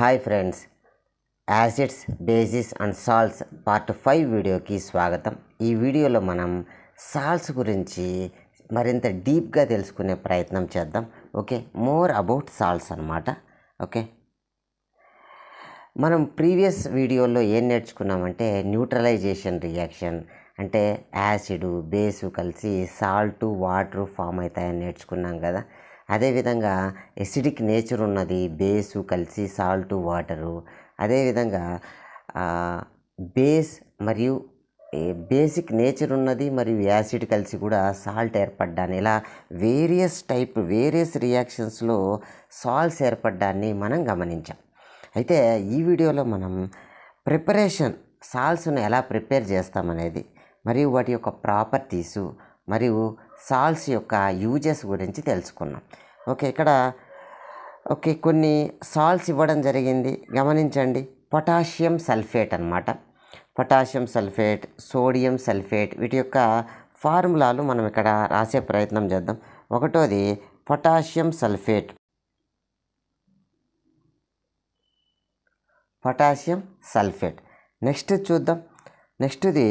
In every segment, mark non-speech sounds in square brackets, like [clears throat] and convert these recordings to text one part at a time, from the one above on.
hi friends acids bases and salts part five వీడియోకి స్వాగతం ఈ వీడియోలో మనం సాల్ట్స్ గురించి మరింత డీప్గా తెలుసుకునే ప్రయత్నం చేద్దాం ఓకే మోర్ అబౌట్ సాల్ట్స్ అనమాట ఓకే మనం ప్రీవియస్ వీడియోలో ఏం నేర్చుకున్నామంటే న్యూట్రలైజేషన్ రియాక్షన్ అంటే యాసిడ్ బేసు కలిసి సాల్ట్ వాటర్ ఫామ్ అవుతాయని నేర్చుకున్నాం కదా అదేవిధంగా ఎసిడిక్ నేచర్ ఉన్నది బేసు కలిసి సాల్ట్ వాటరు అదేవిధంగా బేస్ మరియు బేసిక్ నేచర్ ఉన్నది మరియు యాసిడ్ కలిసి కూడా సాల్ట్ ఏర్పడ్డాన్ని ఇలా వేరియస్ టైప్ వేరియస్ రియాక్షన్స్లో సాల్ట్స్ ఏర్పడ్డాన్ని మనం గమనించాం అయితే ఈ వీడియోలో మనం ప్రిపరేషన్ సాల్ట్స్ను ఎలా ప్రిపేర్ చేస్తామనేది మరియు వాటి యొక్క ప్రాపర్టీసు మరియు సాల్స్ యొక్క యూజెస్ గురించి తెలుసుకున్నాం ఓకే ఇక్కడ ఓకే కొన్ని సాల్స్ ఇవ్వడం జరిగింది గమనించండి పొటాషియం సల్ఫేట్ అనమాట పొటాషియం సల్ఫేట్ సోడియం సల్ఫేట్ వీటి యొక్క ఫార్ములాలు మనం ఇక్కడ రాసే ప్రయత్నం చేద్దాం ఒకటోది potassium sulphate potassium sulphate next చూద్దాం నెక్స్ట్ది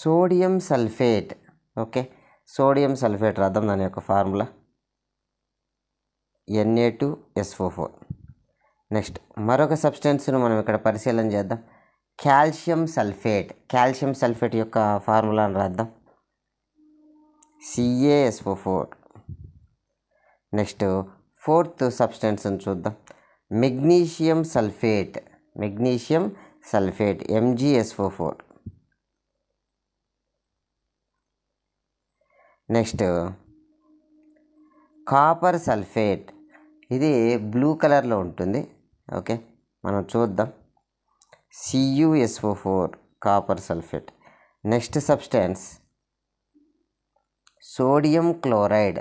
sodium sulphate okay sodium sulphate రాద్దాం దాని యొక్క formula N A two S O four next మరొక సబ్స్టెన్స్ను మనం ఇక్కడ పరిశీలన చేద్దాం కాల్షియం సల్ఫేట్ కాల్షియం సల్ఫేట్ యొక్క ఫార్ములాను రాద్దాం సిఏఎస్ఓ ఫోర్ నెక్స్ట్ ఫోర్త్ సబ్స్టెన్స్ని చూద్దాం magnesium sulphate magnesium sulphate M G S O four next copper sulphate ఇది బ్లూ కలర్లో ఉంటుంది ఓకే మనం చూద్దాం C U S O four copper sulphate next substance sodium chloride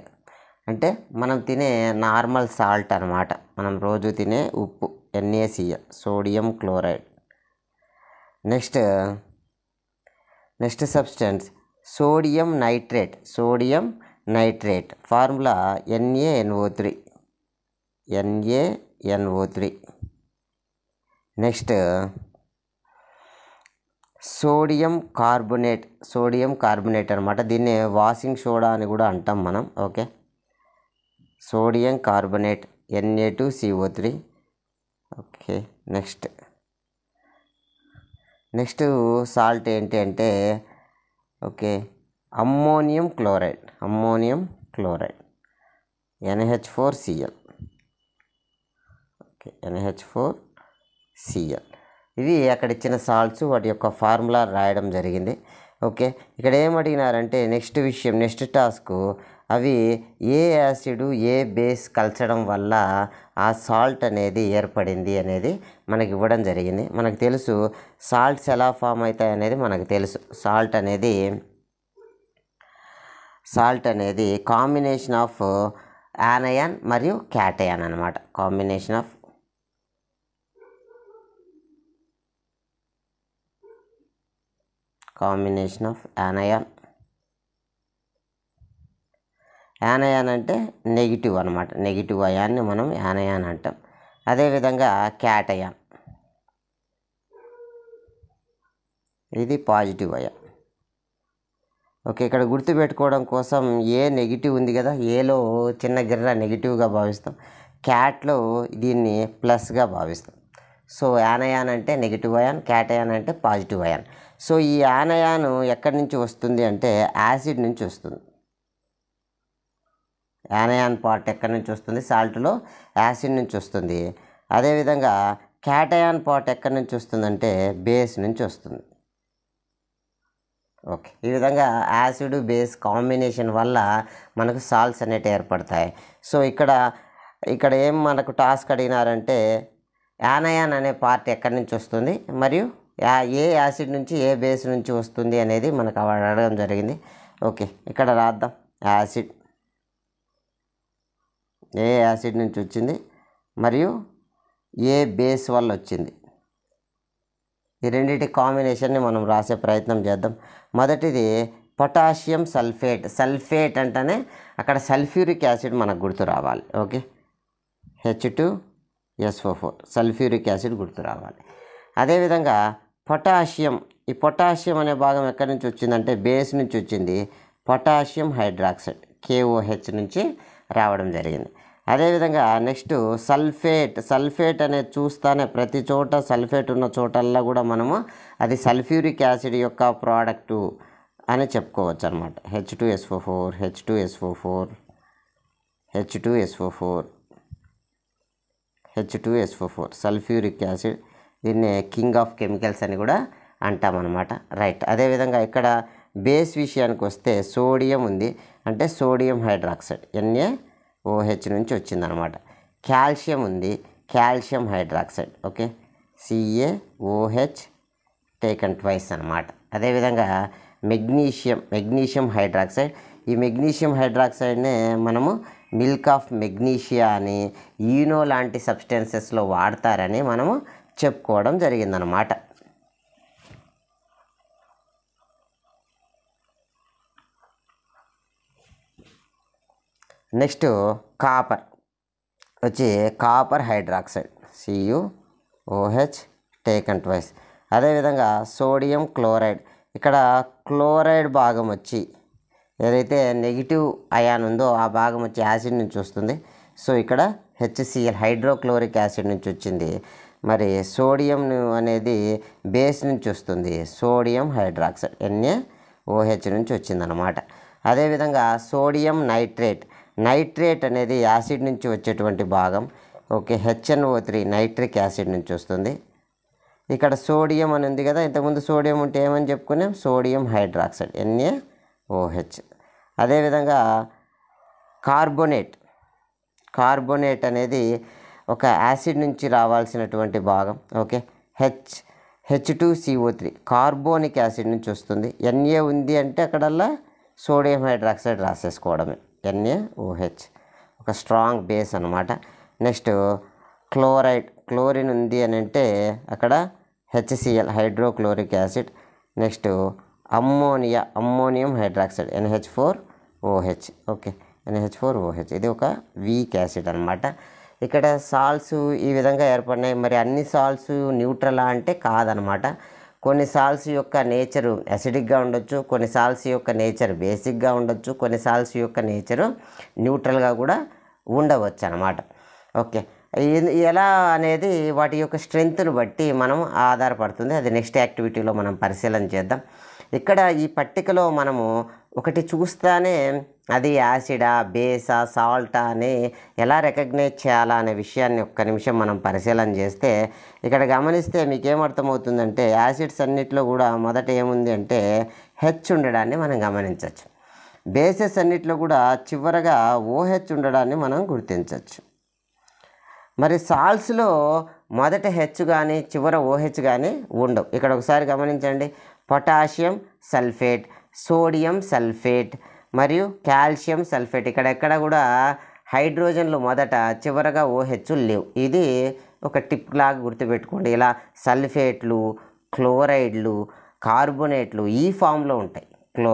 అంటే మనం తినే నార్మల్ సాల్ట్ అనమాట మనం రోజు తినే ఉప్పు N A C L sodium chloride next next substance sodium nitrate sodium nitrate formula N A N O three N A N O three next sodium carbonate sodium carbonate అనమాట దీన్ని వాషింగ్ సోడా అని కూడా అంటాం మనం okay sodium carbonate N A two CO three okay next next salt ఏంటి అంటే okay ammonium chloride ammonium chloride N H four C L okay N H four C L ఇవి అక్కడ ఇచ్చిన సాల్ట్స్ వాటి యొక్క ఫార్ములా రాయడం జరిగింది ఓకే ఇక్కడ ఏం అడిగినారంటే నెక్స్ట్ విషయం నెక్స్ట్ టాస్క్ అవి ఏ యాసిడ్ ఏ బేస్ కలచడం వల్ల ఆ సాల్ట్ అనేది ఏర్పడింది అనేది మనకి ఇవ్వడం జరిగింది మనకు తెలుసు సాల్ట్స్ ఎలా ఫామ్ అవుతాయి అనేది మనకు తెలుసు సాల్ట్ అనేది సాల్ట్ అనేది కాంబినేషన్ ఆఫ్ యానయాన్ మరియు క్యాటయాన్ అనమాట combination of combination of anion anion అంటే నెగిటివ్ అనమాట నెగిటివ్ అయాన్ని మనం యానయాన్ అంటాం అదేవిధంగా క్యాటయాన్ ఇది పాజిటివ్ అయాన్ ఓకే ఇక్కడ గుర్తుపెట్టుకోవడం కోసం ఏ నెగిటివ్ ఉంది కదా ఏలో చిన్న గిర్ర నెగిటివ్గా భావిస్తాం క్యాట్లో దీన్ని ప్లస్గా భావిస్తాం సో యానయాన్ అంటే నెగిటివ్ అయాన్ క్యాటయాన్ అంటే పాజిటివ్ అయాన్ సో ఈ యానయాను ఎక్కడి నుంచి వస్తుంది అంటే యాసిడ్ నుంచి వస్తుంది యానయాన్ పార్ట్ ఎక్కడి నుంచి వస్తుంది సాల్ట్లో యాసిడ్ నుంచి వస్తుంది అదేవిధంగా క్యాటయాన్ పార్ట్ ఎక్కడి నుంచి వస్తుందంటే బేస్ నుంచి వస్తుంది ఓకే ఈ విధంగా యాసిడ్ బేస్ కాంబినేషన్ వల్ల మనకు సాల్ట్స్ అనేవి ఏర్పడతాయి సో ఇక్కడ ఇక్కడ ఏం మనకు టాస్క్ అడిగినారంటే యానయాన్ అనే పార్ట్ ఎక్కడి నుంచి వస్తుంది మరియు ఏ యాసిడ్ నుంచి ఏ బేస్ నుంచి వస్తుంది అనేది మనకు అడగడం జరిగింది ఓకే ఇక్కడ రాద్దాం యాసిడ్ ఏ యాసిడ్ నుంచి వచ్చింది మరియు ఏ బేస్ వల్ల వచ్చింది ఈ రెండింటి కాంబినేషన్ని మనం రాసే ప్రయత్నం చేద్దాం మొదటిది పొటాషియం సల్ఫేట్ సల్ఫేట్ అంటేనే అక్కడ సల్ఫ్యూరిక్ యాసిడ్ మనకు గుర్తు రావాలి okay H two S O four sulphuric acid గుర్తు రావాలి అదేవిధంగా పొటాషియం ఈ పొటాషియం అనే భాగం ఎక్కడి నుంచి వచ్చిందంటే బేస్ నుంచి వచ్చింది పొటాషియం హైడ్రాక్సైడ్ కేఓహెచ్ నుంచి రావడం జరిగింది అదేవిధంగా నెక్స్ట్ సల్ఫేట్ సల్ఫేట్ అనేది చూస్తానే ప్రతి చోట సల్ఫేట్ ఉన్న చోటల్లో కూడా మనము అది సల్ఫ్యూరిక్ యాసిడ్ యొక్క ప్రోడక్టు అని చెప్పుకోవచ్చు అనమాట H two S O four H two S O four H two S O four H two S O four sulphuric acid దీన్ని కింగ్ ఆఫ్ కెమికల్స్ అని కూడా అంటామన్నమాట రైట్ అదేవిధంగా ఇక్కడ బేస్ విషయానికి వస్తే సోడియం ఉంది అంటే సోడియం హైడ్రాక్సైడ్ ఎన్ఏ ఓహెచ్ నుంచి వచ్చిందనమాట కాల్షియం ఉంది calcium hydroxide okay C A O H taken twice అనమాట అదేవిధంగా మెగ్నీషియం మెగ్నీషియం హైడ్రాక్సైడ్ ఈ మెగ్నీషియం హైడ్రాక్సైడ్నే మనము మిల్క్ ఆఫ్ మెగ్నీషియా అని ఈనో లాంటి సబ్స్టెన్సెస్లో వాడతారని మనము చెప్పుకోవడం జరిగిందనమాట నెక్స్ట్ కాపర్ వచ్చి copper hydroxide C U O H taken twice అదేవిధంగా సోడియం క్లోరైడ్ ఇక్కడ క్లోరైడ్ భాగం వచ్చి ఏదైతే నెగిటివ్ అయాన్ ఉందో ఆ భాగం వచ్చి యాసిడ్ నుంచి వస్తుంది సో ఇక్కడ హెచ్సిఎల్ హైడ్రోక్లోరిక్ యాసిడ్ నుంచి వచ్చింది మరి సోడియం అనేది బేస్ నుంచి వస్తుంది సోడియం హైడ్రాక్సైడ్ ఎన్ఏ ఓహెచ్ నుంచి వచ్చిందనమాట అదేవిధంగా సోడియం నైట్రేట్ నైట్రేట్ అనేది యాసిడ్ నుంచి వచ్చేటువంటి భాగం okay H N O three nitric acid నుంచి వస్తుంది ఇక్కడ సోడియం అని ఉంది కదా ఇంతకుముందు సోడియం ఉంటే ఏమని చెప్పుకున్నాం సోడియం హైడ్రాక్సైడ్ ఎన్ఏ ఓహెచ్ అదేవిధంగా కార్బోనేట్ కార్బోనేట్ అనేది ఒక యాసిడ్ నుంచి రావాల్సినటువంటి భాగం okay H H two CO three carbonic acid నుంచి వస్తుంది ఎన్ఏ ఉంది అంటే అక్కడల్లా సోడియం హైడ్రాక్సైడ్ రాసేసుకోవడమే ఎన్ఏఓహెచ్ ఒక స్ట్రాంగ్ బేస్ అనమాట నెక్స్ట్ క్లోరైడ్ క్లోరిన్ ఉంది అని అంటే అక్కడ H C L hydrochloric acid next ammonia ammonium hydroxide N H four O H okay N H four O H ఇది ఒక వీక్ యాసిడ్ అనమాట ఇక్కడ సాల్ట్స్ ఈ విధంగా ఏర్పడినాయి మరి అన్ని సాల్ట్స్ న్యూట్రలా అంటే కాదనమాట కొన్ని సాల్స్ యొక్క నేచరు అసిడిక్గా ఉండొచ్చు కొన్ని సాల్స్ యొక్క నేచర్ బేసిక్గా ఉండొచ్చు కొన్ని సాల్స్ యొక్క నేచరు న్యూట్రల్గా కూడా ఉండవచ్చు అనమాట ఓకే ఎలా అనేది వాటి యొక్క స్ట్రెంగ్త్ను బట్టి మనం ఆధారపడుతుంది అది నెక్స్ట్ యాక్టివిటీలో మనం పరిశీలన చేద్దాం ఇక్కడ ఈ పట్టికలో మనము ఒకటి చూస్తానే అది యాసిడా బేసా సాల్టా అని ఎలా రికగ్నైజ్ చేయాలా అనే విషయాన్ని ఒక్క నిమిషం మనం పరిశీలన చేస్తే ఇక్కడ గమనిస్తే మీకేమర్థమవుతుందంటే యాసిడ్స్ అన్నిటిలో కూడా మొదట ఏముంది అంటే హెచ్ ఉండడాన్ని మనం గమనించవచ్చు బేసెస్ అన్నిటిలో కూడా చివరగా ఓహెచ్ ఉండడాన్ని మనం గుర్తించవచ్చు మరి సాల్స్లో మొదట హెచ్ కానీ చివర ఓహెచ్ కానీ ఉండవు ఇక్కడ ఒకసారి గమనించండి పొటాషియం సల్ఫేట్ సోడియం సల్ఫేట్ మరియు కాల్షియం సల్ఫేట్ ఇక్కడ ఎక్కడ కూడా హైడ్రోజన్లు మొదట చివరగా ఓహెచ్లు లేవు ఇది ఒక టిప్ లాగా గుర్తుపెట్టుకోండి ఇలా సల్ఫేట్లు క్లోరైడ్లు కార్బొనేట్లు ఈ ఫామ్లో ఉంటాయి క్లో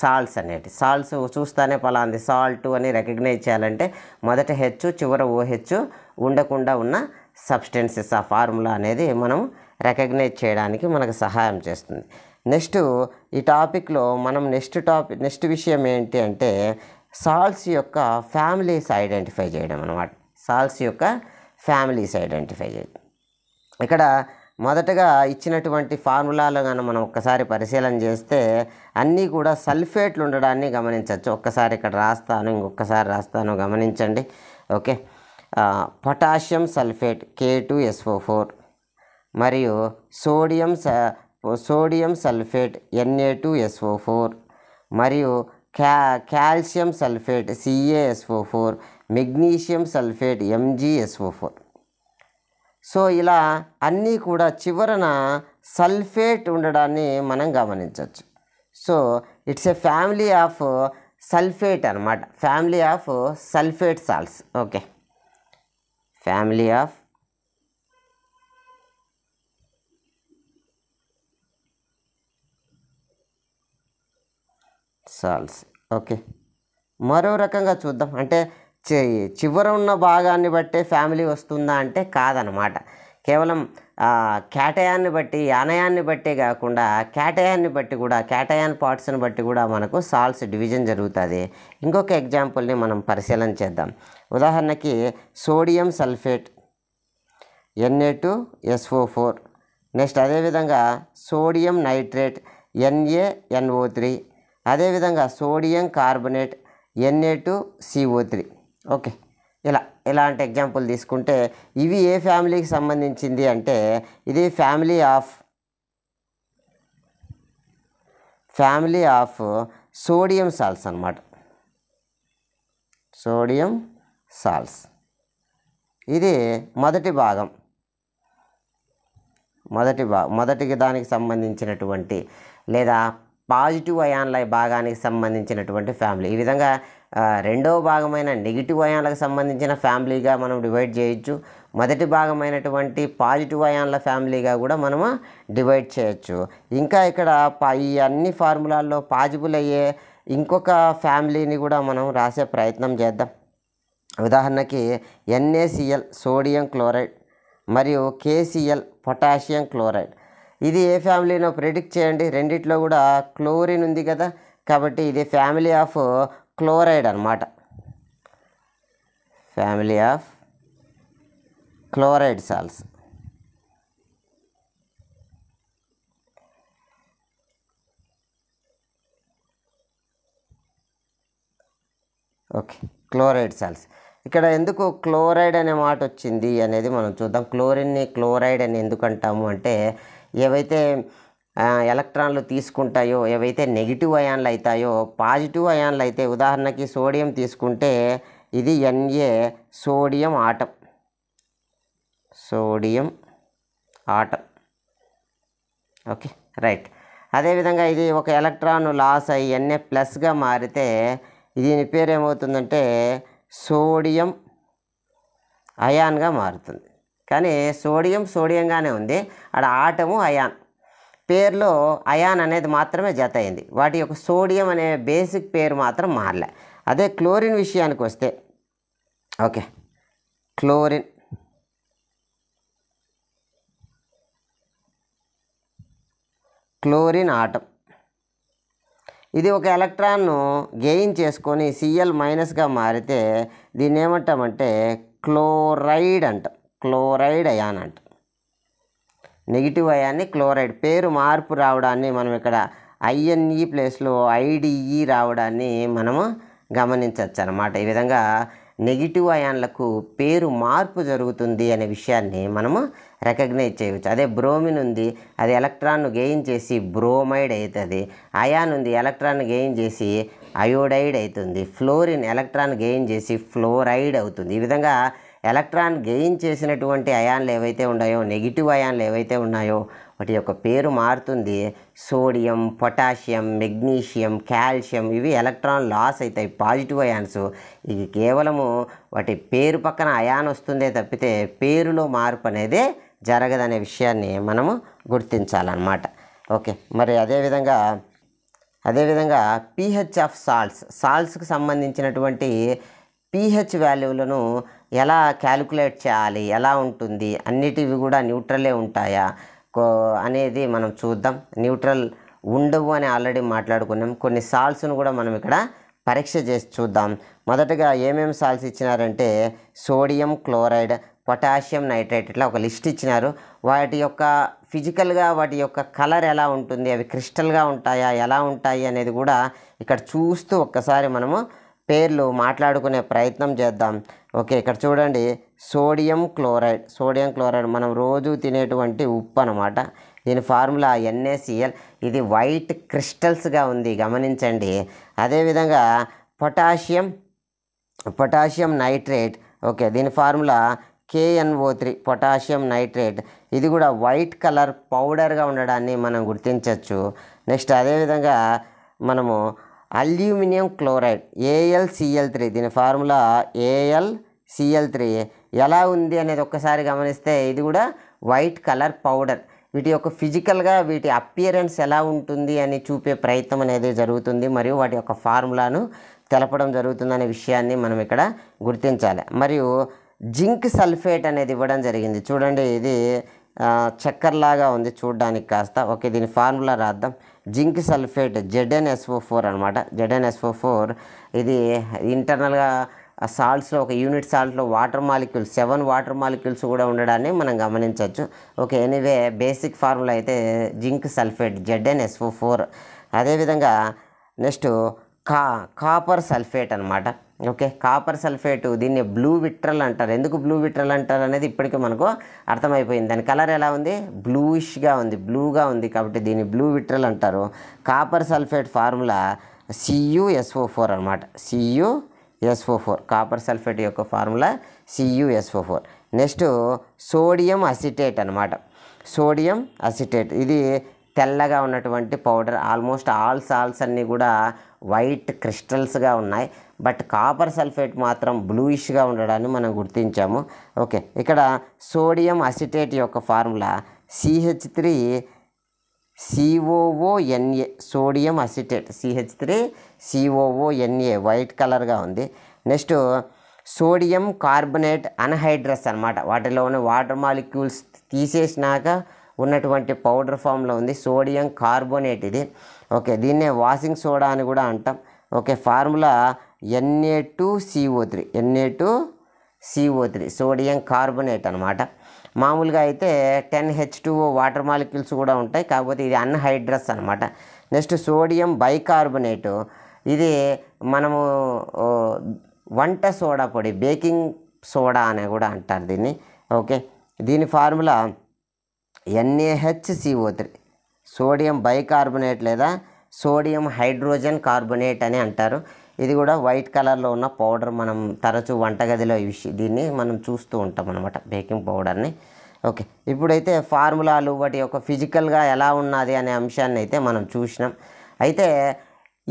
సాల్ట్స్ అనేటి సాల్ట్స్ చూస్తానే పలాంది సాల్ట్ అని రికగ్నైజ్ చేయాలంటే మొదట హెచ్చు చివర ఓహెచ్చు ఉండకుండా ఉన్న సబ్స్టెన్సెస్ ఆ ఫార్ములా అనేది మనం రికగ్నైజ్ చేయడానికి మనకు సహాయం చేస్తుంది నెక్స్ట్ ఈ టాపిక్లో మనం నెక్స్ట్ టాపిక్ నెక్స్ట్ విషయం ఏంటి అంటే సాల్స్ యొక్క ఫ్యామిలీస్ ఐడెంటిఫై చేయడం అనమాట సాల్స్ యొక్క ఫ్యామిలీస్ ఐడెంటిఫై చేయడం ఇక్కడ మొదటగా ఇచ్చినటువంటి ఫార్ములాలో కానీ మనం ఒక్కసారి పరిశీలన చేస్తే అన్నీ కూడా సల్ఫేట్లు ఉండడాన్ని గమనించవచ్చు ఒక్కసారి ఇక్కడ రాస్తాను ఇంకొకసారి రాస్తాను గమనించండి okay potassium sulphate K two S O four మరియు sodium sodium sulphate N A two S O four మరియు క్యా calcium sulphate C A S O four magnesium sulphate M G S O four so ఇలా అన్నీ కూడా చివరన సల్ఫేట్ ఉండడాన్ని మనం గమనించవచ్చు so it's a family of sulphate అనమాట family of sulphate salts okay family of salts okay మరో రకంగా చూద్దాం అంటే చివర ఉన్న భాగాన్ని బట్టే ఫ్యామిలీ వస్తుందా అంటే కాదనమాట కేవలం కేటయాన్ని బట్టి ఆనయాన్ని బట్టి కాకుండా కేటయాన్ని బట్టి కూడా కేటయాన్ పార్ట్స్ని బట్టి కూడా మనకు సాల్స్ డివిజన్ జరుగుతుంది ఇంకొక ఎగ్జాంపుల్ని మనం పరిశీలన చేద్దాం ఉదాహరణకి sodium sulphate N A two S O four next అదేవిధంగా సోడియం నైట్రేట్ ఎన్ఓ త్రీ అదేవిధంగా sodium carbonate N A two CO three okay ఇలా ఇలాంటి ఎగ్జాంపుల్ తీసుకుంటే ఇవి ఏ ఫ్యామిలీకి సంబంధించింది అంటే ఇది family of family of sodium salts అనమాట సోడియం సాల్స్ ఇది మొదటి భాగం మొదటి భా మొదటికి దానికి సంబంధించినటువంటి లేదా పాజిటివ్ అయాన్ల భాగానికి సంబంధించినటువంటి ఫ్యామిలీ ఈ విధంగా రెండవ భాగమైన నెగిటివ్ అయాన్లకు సంబంధించిన ఫ్యామిలీగా మనం డివైడ్ చేయొచ్చు మొదటి భాగమైనటువంటి పాజిటివ్ అయాన్ల ఫ్యామిలీగా కూడా మనము డివైడ్ చేయొచ్చు ఇంకా ఇక్కడ ఈ అన్ని ఫార్ములాల్లో పాజిబుల్ అయ్యే ఇంకొక ఫ్యామిలీని కూడా మనం రాసే ప్రయత్నం చేద్దాం ఉదాహరణకి ఎన్ఏసిఎల్ సోడియం క్లోరైడ్ మరియు కేసిఎల్ పొటాషియం క్లోరైడ్ ఇది ఏ ఫ్యామిలీనో ప్రిడిక్ట్ చేయండి రెండిట్లో కూడా క్లోరిన్ ఉంది కదా కాబట్టి ఇది ఫ్యామిలీ ఆఫ్ క్లోరైడ్ అనమాట family of chloride salts okay chloride salts ఇక్కడ ఎందుకు క్లోరైడ్ అనే మాట వచ్చింది అనేది మనం చూద్దాం క్లోరిన్ని క్లోరైడ్ అని ఎందుకు అంటాము అంటే ఏవైతే ఎలక్ట్రాన్లు తీసుకుంటాయో ఏవైతే నెగిటివ్ అయాన్లు అవుతాయో పాజిటివ్ అయాన్లు అయితే ఉదాహరణకి సోడియం తీసుకుంటే ఇది N A sodium atom sodium atom okay right అదేవిధంగా ఇది ఒక ఎలక్ట్రాన్ లాస్ అయ్యి ఎన్ఏ ప్లస్గా మారితే దీని పేరు ఏమవుతుందంటే సోడియం అయాన్గా మారుతుంది కానీ సోడియం సోడియంగానే ఉంది అక్కడ ఆటము అయాన్ పేర్లో అయాన్ అనేది మాత్రమే జత అయింది వాటి యొక్క సోడియం అనే బేసిక్ పేరు మాత్రం మారలే అదే క్లోరిన్ విషయానికి వస్తే ఓకే క్లోరిన్ క్లోరిన్ ఆటం ఇది ఒక ఎలక్ట్రాన్ను గెయిన్ చేసుకొని సిఎల్ మైనస్గా మారితే దీన్ని ఏమంటామంటే క్లోరైడ్ అంట క్లోరైడ్ అయాన్ అంట నెగిటివ్ అయాన్ని క్లోరైడ్ పేరు మార్పు రావడాన్ని మనం ఇక్కడ ఐఎన్ఈ ప్లేస్లో ఐడిఈ రావడాన్ని మనము గమనించవచ్చు అనమాట ఈ విధంగా నెగిటివ్ అయాన్లకు పేరు మార్పు జరుగుతుంది అనే విషయాన్ని మనము రికగ్నైజ్ చేయవచ్చు అదే బ్రోమిన్ ఉంది అది ఎలక్ట్రాన్ను గెయిన్ చేసి బ్రోమైడ్ అవుతుంది అయాన్ ఉంది ఎలక్ట్రాన్ గెయిన్ చేసి అయోడైడ్ అవుతుంది ఫ్లోరిన్ ఎలక్ట్రాన్ గెయిన్ చేసి ఫ్లోరైడ్ అవుతుంది ఈ విధంగా ఎలక్ట్రాన్ గెయిన్ చేసినటువంటి అయాన్లు ఏవైతే ఉన్నాయో నెగిటివ్ అయాన్లు ఏవైతే ఉన్నాయో వాటి యొక్క పేరు మారుతుంది సోడియం పొటాషియం మెగ్నీషియం కాల్షియం ఇవి ఎలక్ట్రాన్ లాస్ అవుతాయి పాజిటివ్ అయాన్స్ ఇవి కేవలము వాటి పేరు పక్కన అయాన్ వస్తుందే తప్పితే పేరులో మార్పు అనేది జరగదనే విషయాన్ని మనము గుర్తించాలన్నమాట ఓకే మరి అదేవిధంగా అదేవిధంగా పీహెచ్ ఆఫ్ సాల్ట్స్ సాల్ట్స్కి సంబంధించినటువంటి పీహెచ్ వాల్యూలను ఎలా క్యాలిక్యులేట్ చేయాలి ఎలా ఉంటుంది అన్నిటివి కూడా న్యూట్రలే ఉంటాయా అనేది మనం చూద్దాం న్యూట్రల్ ఉండవు అని ఆల్రెడీ మాట్లాడుకున్నాం కొన్ని సాల్స్ను కూడా మనం ఇక్కడ పరీక్ష చేసి చూద్దాం మొదటగా ఏమేమి సాల్స్ ఇచ్చినారంటే సోడియం క్లోరైడ్ పొటాషియం నైట్రేట్ ఇట్లా ఒక లిస్ట్ ఇచ్చినారు వాటి యొక్క ఫిజికల్గా వాటి యొక్క కలర్ ఎలా ఉంటుంది అవి క్రిస్టల్గా ఉంటాయా ఎలా ఉంటాయి అనేది కూడా ఇక్కడ చూస్తూ ఒక్కసారి మనము పేర్లు మాట్లాడుకునే ప్రయత్నం చేద్దాం ఓకే ఇక్కడ చూడండి సోడియం క్లోరైడ్ సోడియం క్లోరైడ్ మనం రోజు తినేటువంటి ఉప్పు అనమాట దీని ఫార్ములా ఎన్ఏసిఎల్ ఇది వైట్ క్రిస్టల్స్గా ఉంది గమనించండి అదేవిధంగా పొటాషియం పొటాషియం నైట్రేట్ ఓకే దీని formula K N O three potassium nitrate ఇది కూడా వైట్ కలర్ పౌడర్గా ఉండడాన్ని మనం గుర్తించవచ్చు నెక్స్ట్ అదేవిధంగా మనము అల్యూమినియం క్లోరైడ్ ఏఎల్సిఎల్ త్రీ దీని ఫార్ములా ఏఎల్ సిఎల్ త్రీ ఎలా ఉంది అనేది ఒక్కసారి గమనిస్తే ఇది కూడా వైట్ కలర్ పౌడర్ వీటి యొక్క ఫిజికల్గా వీటి అపియరెన్స్ ఎలా ఉంటుంది అని చూపే ప్రయత్నం అనేది జరుగుతుంది మరియు వాటి యొక్క ఫార్ములాను తెలపడం జరుగుతుందనే విషయాన్ని మనం ఇక్కడ గుర్తించాలి మరియు జింక్ సల్ఫేట్ అనేది ఇవ్వడం జరిగింది చూడండి ఇది చక్కర్లాగా ఉంది చూడడానికి కాస్త ఓకే దీని ఫార్ములా రాద్దాం జింక్ సల్ఫేట్ జెడ్ఎన్ఎస్ఓ ఫోర్ అనమాట జెడ్ఎన్ఎస్ఓ ఫోర్ ఇది ఇంటర్నల్గా ఆ సాల్ట్స్లో ఒక యూనిట్ సాల్ట్లో water molecules seven water molecules కూడా ఉండడాన్ని మనం గమనించవచ్చు ఓకే ఎనీవే బేసిక్ ఫార్ములా అయితే జింక్ సల్ఫేట్ జెడ్ఎన్ఎస్ఓ ఫోర్ అదేవిధంగా నెక్స్ట్ కా కాపర్ సల్ఫేట్ అనమాట ఓకే కాపర్ సల్ఫేట్ దీన్ని బ్లూ విట్రల్ అంటారు ఎందుకు బ్లూ విట్రల్ అంటారు అనేది ఇప్పటికీ మనకు అర్థమైపోయింది దాని కలర్ ఎలా ఉంది బ్లూయిష్గా ఉంది బ్లూగా ఉంది కాబట్టి దీన్ని బ్లూ విట్రల్ అంటారు copper sulphate formula C U S O four అనమాట C U S O four copper sulphate యొక్క formula C U S O four next sodium acetate అనమాట సోడియం అసిటేట్ ఇది తెల్లగా ఉన్నటువంటి పౌడర్ ఆల్మోస్ట్ ఆల్ సాల్స్ అన్నీ కూడా వైట్ క్రిస్టల్స్గా ఉన్నాయి బట్ కాపర్ సల్ఫేట్ మాత్రం బ్లూయిష్గా ఉండడాన్ని మనం గుర్తించాము ఓకే ఇక్కడ సోడియం అసిటేట్ యొక్క formula CH three C O O N A sodium acetate C H three C O O N A white కలర్గా ఉంది నెక్స్ట్ సోడియం కార్బనేట్ అన్హైడ్రస్ అనమాట వాటిలో ఉన్న వాటర్ మాలిక్యూల్స్ తీసేసినాక ఉన్నటువంటి పౌడర్ ఫామ్లో ఉంది సోడియం కార్బోనేట్ ఇది ఓకే దీన్నే వాషింగ్ సోడా అని కూడా అంటాం okay formula N A two CO three N A two CO three sodium carbonate అనమాట మామూలుగా అయితే ten H two O water molecules కూడా ఉంటాయి కాకపోతే ఇది అన్హైడ్రస్ అనమాట నెక్స్ట్ సోడియం బైకార్బొనేటు ఇది మనము వంట సోడా పొడి బేకింగ్ సోడా అని కూడా అంటారు దీన్ని ఓకే దీని formula N A H C O three sodium bicarbonate లేదా సోడియం హైడ్రోజన్ కార్బొనేట్ అని అంటారు ఇది కూడా వైట్ కలర్లో ఉన్న పౌడర్ మనం తరచూ వంటగదిలో దీన్ని మనం చూస్తూ ఉంటాం అనమాట బేకింగ్ పౌడర్ని ఓకే ఇప్పుడైతే ఫార్ములాలు వాటి యొక్క ఫిజికల్గా ఎలా ఉన్నది అనే అంశాన్ని అయితే మనం చూసినాం అయితే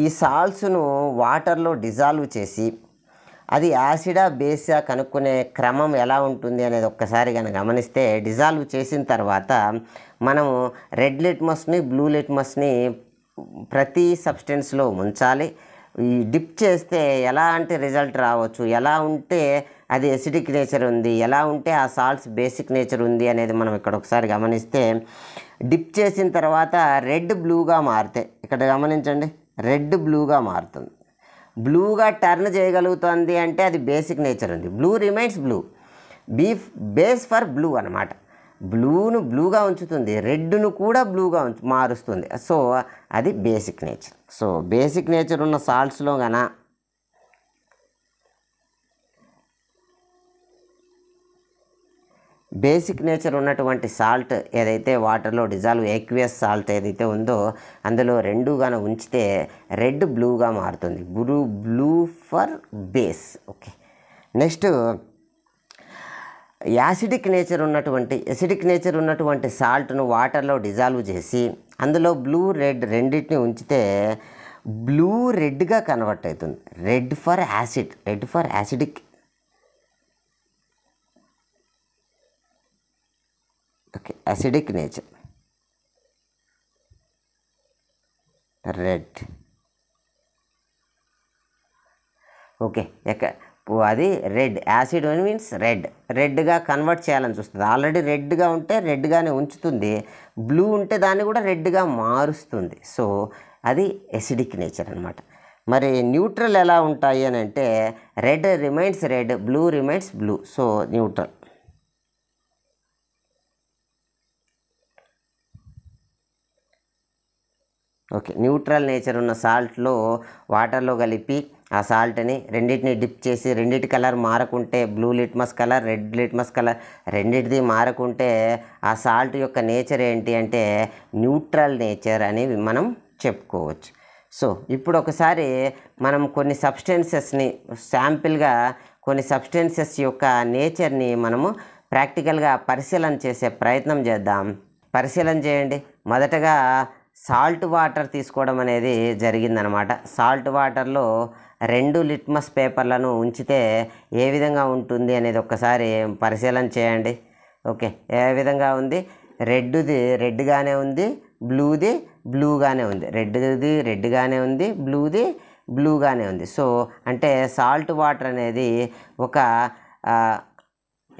ఈ సాల్స్ను వాటర్లో డిజాల్వ్ చేసి అది యాసిడా బేసా కనుక్కునే క్రమం ఎలా ఉంటుంది అనేది ఒక్కసారి కనుక గమనిస్తే డిజాల్వ్ చేసిన తర్వాత మనము రెడ్ లిట్మస్ని బ్లూ లిట్మస్ని ప్రతి సబ్స్టెన్స్లో ఉంచాలి ఈ డిప్ చేస్తే ఎలా అంటే రిజల్ట్ రావచ్చు ఎలా ఉంటే అది ఎసిడిక్ నేచర్ ఉంది ఎలా ఉంటే ఆ సాల్ట్స్ బేసిక్ నేచర్ ఉంది అనేది మనం ఇక్కడ ఒకసారి గమనిస్తే డిప్ చేసిన తర్వాత రెడ్ బ్లూగా మారితే ఇక్కడ గమనించండి రెడ్ బ్లూగా మారుతుంది బ్లూగా టర్న్ చేయగలుగుతుంది అంటే అది బేసిక్ నేచర్ ఉంది బ్లూ రిమైన్స్ బ్లూ బీఫ్ బేస్ ఫర్ బ్లూ అనమాట బ్లూను బ్లూగా ఉంచుతుంది రెడ్ను కూడా బ్లూగా ఉంచు మారుస్తుంది సో అది basic nature so basic nature ఉన్న సాల్ట్స్లో గన బేసిక్ నేచర్ ఉన్నటువంటి సాల్ట్ ఏదైతే వాటర్లో డిజాల్వ్ ఎక్వియస్ సాల్ట్ ఏదైతే ఉందో అందులో రెండు గన ఉంచితే రెడ్ బ్లూగా మారుతుంది blue blue for base okay next acidic nature ఉన్నటువంటి ఎసిడిక్ నేచర్ ఉన్నటువంటి సాల్ట్ను వాటర్లో డిజాల్వ్ చేసి అందులో బ్లూ రెడ్ రెండింటిని ఉంచితే బ్లూ రెడ్గా కన్వర్ట్ అవుతుంది red for acid red for acidic okay acidic nature red okay ఎక్క అది రెడ్ యాసిడ్ అని మీన్స్ రెడ్ రెడ్గా కన్వర్ట్ చేయాలని చూస్తుంది ఆల్రెడీ రెడ్గా ఉంటే రెడ్గానే ఉంచుతుంది బ్లూ ఉంటే దాన్ని కూడా రెడ్గా మారుస్తుంది సో అది ఎసిడిక్ నేచర్ అనమాట మరి న్యూట్రల్ ఎలా ఉంటాయి అని అంటే red remains red blue remains blue so neutral okay neutral nature ఉన్న సాల్ట్లో వాటర్లో కలిపి ఆ సాల్ట్ని రెండింటిని డిప్ చేసి రెండింటి కలర్ మారకుంటే blue litmus colour red litmus colour రెండింటిది మారకుంటే ఆ సాల్ట్ యొక్క నేచర్ ఏంటి అంటే న్యూట్రల్ నేచర్ అని మనం చెప్పుకోవచ్చు సో ఇప్పుడు ఒకసారి మనం కొన్ని సబ్స్టెన్సెస్ని శాంపిల్గా కొన్ని సబ్స్టెన్సెస్ యొక్క నేచర్ని మనము ప్రాక్టికల్గా పరిశీలన చేసే ప్రయత్నం చేద్దాం పరిశీలన చేయండి మొదటగా సాల్ట్ వాటర్ తీసుకోవడం అనేది జరిగిందనమాట సాల్ట్ వాటర్లో రెండు లిట్మస్ పేపర్లను ఉంచితే ఏ విధంగా ఉంటుంది అనేది ఒక్కసారి పరిశీలన చేయండి ఓకే ఏ విధంగా ఉంది రెడ్ది రెడ్గానే ఉంది బ్లూది బ్లూగానే ఉంది రెడ్ది రెడ్గానే ఉంది బ్లూది బ్లూగానే ఉంది సో అంటే సాల్ట్ వాటర్ అనేది ఒక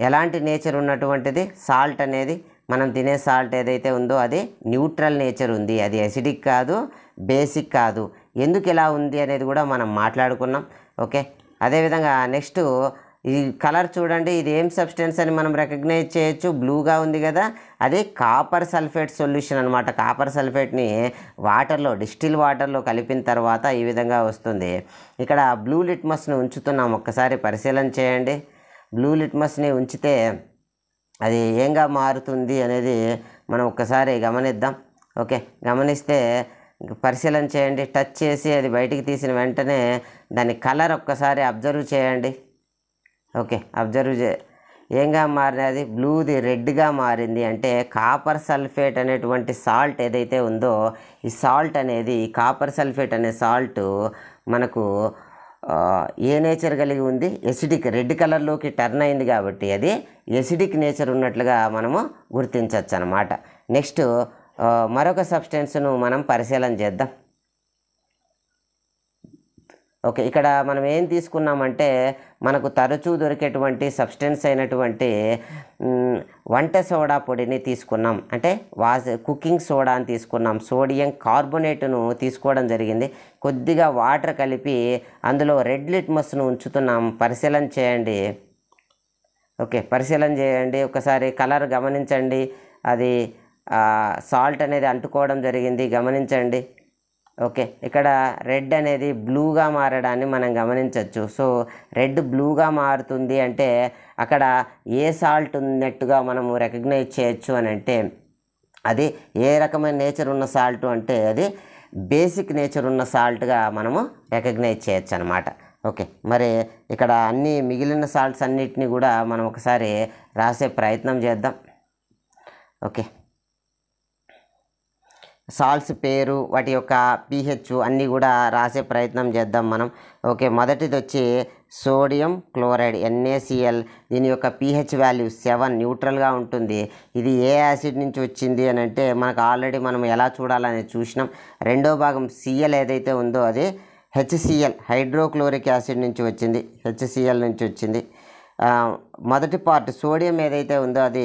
ఎలాంటి నేచర్ ఉన్నటువంటిది సాల్ట్ అనేది మనం తినే సాల్ట్ ఏదైతే ఉందో అది న్యూట్రల్ నేచర్ ఉంది అది అసిడిక్ కాదు బేసిక్ కాదు ఎందుకు ఇలా ఉంది అనేది కూడా మనం మాట్లాడుకున్నాం ఓకే అదేవిధంగా నెక్స్ట్ ఈ కలర్ చూడండి ఇది ఏం సబ్స్టెన్స్ అని మనం రికగ్నైజ్ చేయొచ్చు బ్లూగా ఉంది కదా అదే కాపర్ సల్ఫేట్ సొల్యూషన్ అనమాట కాపర్ సల్ఫేట్ని వాటర్లో డిస్టిల్ వాటర్లో కలిపిన తర్వాత ఈ విధంగా వస్తుంది ఇక్కడ బ్లూ లిట్మస్ని ఉంచుతున్నాం ఒక్కసారి పరిశీలన చేయండి బ్లూ లిట్మస్ని ఉంచితే అది ఏంగా మారుతుంది అనేది మనం ఒక్కసారి గమనిద్దాం ఓకే గమనిస్తే పరిశీలన చేయండి టచ్ చేసి అది బయటికి తీసిన వెంటనే దాని కలర్ ఒక్కసారి అబ్జర్వ్ చేయండి ఓకే అబ్జర్వ్ చే ఏంగా మారినది బ్లూది రెడ్గా మారింది అంటే కాపర్ సల్ఫేట్ అనేటువంటి సాల్ట్ ఏదైతే ఉందో ఈ సాల్ట్ అనేది కాపర్ సల్ఫేట్ అనే సాల్ట్ మనకు ఏ నేచర్ కలిగి ఉంది ఎసిడిక్ రెడ్ కలర్లోకి టర్న్ అయింది కాబట్టి అది ఎసిడిక్ నేచర్ ఉన్నట్లుగా మనము గుర్తించవచ్చు అనమాట నెక్స్ట్ మరొక సబ్స్టెన్స్ను మనం పరిశీలన చేద్దాం ఓకే ఇక్కడ మనం ఏం తీసుకున్నామంటే మనకు తరచూ దొరికేటువంటి సబ్స్టెన్స్ అయినటువంటి వంట సోడా పొడిని తీసుకున్నాం అంటే వాజ్ కుకింగ్ సోడా అని తీసుకున్నాం సోడియం కార్బొనేట్ను తీసుకోవడం జరిగింది కొద్దిగా వాటర్ కలిపి అందులో రెడ్ లిట్మస్ను ఉంచుతున్నాం పరిశీలన చేయండి ఓకే పరిశీలన చేయండి ఒకసారి కలర్ గమనించండి అది సాల్ట్ అనేది అంటుకోవడం జరిగింది గమనించండి ఓకే ఇక్కడ రెడ్ అనేది బ్లూగా మారడాన్ని మనం గమనించవచ్చు సో రెడ్ బ్లూగా మారుతుంది అంటే అక్కడ ఏ సాల్ట్ ఉన్నట్టుగా మనము రికగ్నైజ్ చేయొచ్చు అని అంటే అది ఏ రకమైన నేచర్ ఉన్న సాల్ట్ అంటే అది బేసిక్ నేచర్ ఉన్న సాల్ట్గా మనము రికగ్నైజ్ చేయొచ్చు అనమాట ఓకే మరి ఇక్కడ అన్ని మిగిలిన సాల్ట్స్ అన్నిటిని కూడా మనం ఒకసారి రాసే ప్రయత్నం చేద్దాం ఓకే సాల్స్ పేరు వాటి యొక్క పిహెచ్ అన్నీ కూడా రాసే ప్రయత్నం చేద్దాం మనం ఓకే మొదటిది వచ్చి సోడియం క్లోరైడ్ ఎన్ఏసిఎల్ దీని యొక్క పిహెచ్ వాల్యూ సెవెన్ న్యూట్రల్గా ఉంటుంది ఇది ఏ యాసిడ్ నుంచి వచ్చింది అని అంటే మనకు ఆల్రెడీ మనం ఎలా చూడాలని చూసినాం రెండో భాగం సిఎల్ ఏదైతే ఉందో అది హెచ్సిఎల్ హైడ్రోక్లోరిక్ యాసిడ్ నుంచి వచ్చింది హెచ్సిఎల్ నుంచి వచ్చింది మొదటి పార్ట్ సోడియం ఏదైతే ఉందో అది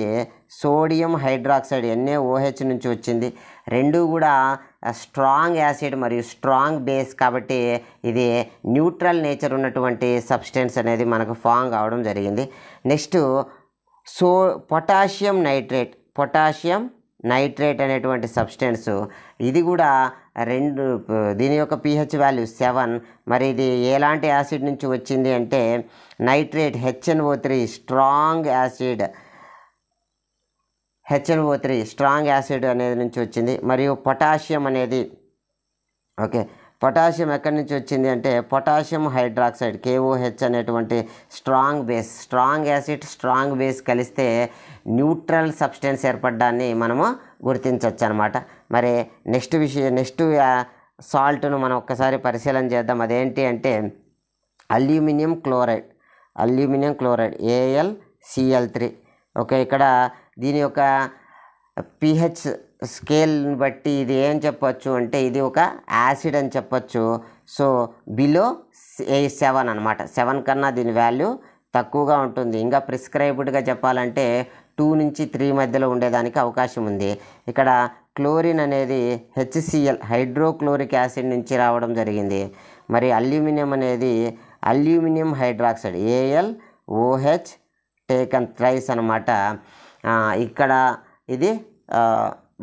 సోడియం హైడ్రాక్సైడ్ ఎన్ఏఓహెచ్ నుంచి వచ్చింది రెండు కూడా స్ట్రాంగ్ యాసిడ్ మరియు స్ట్రాంగ్ బేస్ కాబట్టి ఇది న్యూట్రల్ నేచర్ ఉన్నటువంటి సబ్స్టెన్స్ అనేది మనకు ఫామ్ కావడం జరిగింది next so potassium nitrate potassium nitrate అనేటువంటి సబ్స్టెన్స్ ఇది కూడా రెండు దీని యొక్క పిహెచ్ వాల్యూ సెవెన్ మరి ఇది ఎలాంటి యాసిడ్ నుంచి వచ్చింది అంటే nitrate HNO three strong acid HNO three strong acid అనేది నుంచి వచ్చింది మరియు పొటాషియం అనేది ఓకే పొటాషియం ఎక్కడి నుంచి వచ్చింది అంటే పొటాషియం హైడ్రాక్సైడ్ కేఓహెచ్ అనేటువంటి strong base strong acid strong base కలిస్తే న్యూట్రల్ సబ్స్టెన్స్ ఏర్పడడాన్ని మనము గుర్తించవచ్చు అనమాట మరి నెక్స్ట్ విషయం నెక్స్ట్ సాల్ట్ను మనం ఒక్కసారి పరిశీలన చేద్దాం అదేంటి అంటే aluminium chloride aluminium chloride AL CL three okay ఇక్కడ దీని యొక్క పిహెచ్ స్కేల్ని బట్టి ఇది ఏం చెప్పొచ్చు అంటే ఇది ఒక యాసిడ్ అని చెప్పొచ్చు సో బిలో ఏ సెవెన్ అనమాట సెవెన్ కన్నా దీని వాల్యూ తక్కువగా ఉంటుంది ఇంకా ప్రిస్క్రైబ్డ్గా చెప్పాలంటే టూ నుంచి త్రీ మధ్యలో ఉండేదానికి అవకాశం ఉంది ఇక్కడ క్లోరిన్ అనేది హెచ్సిఎల్ హైడ్రోక్లోరిక్ యాసిడ్ నుంచి రావడం జరిగింది మరి అల్యూమినియం అనేది aluminium hydroxide AL OH taken thrice అనమాట ఇక్కడ ఇది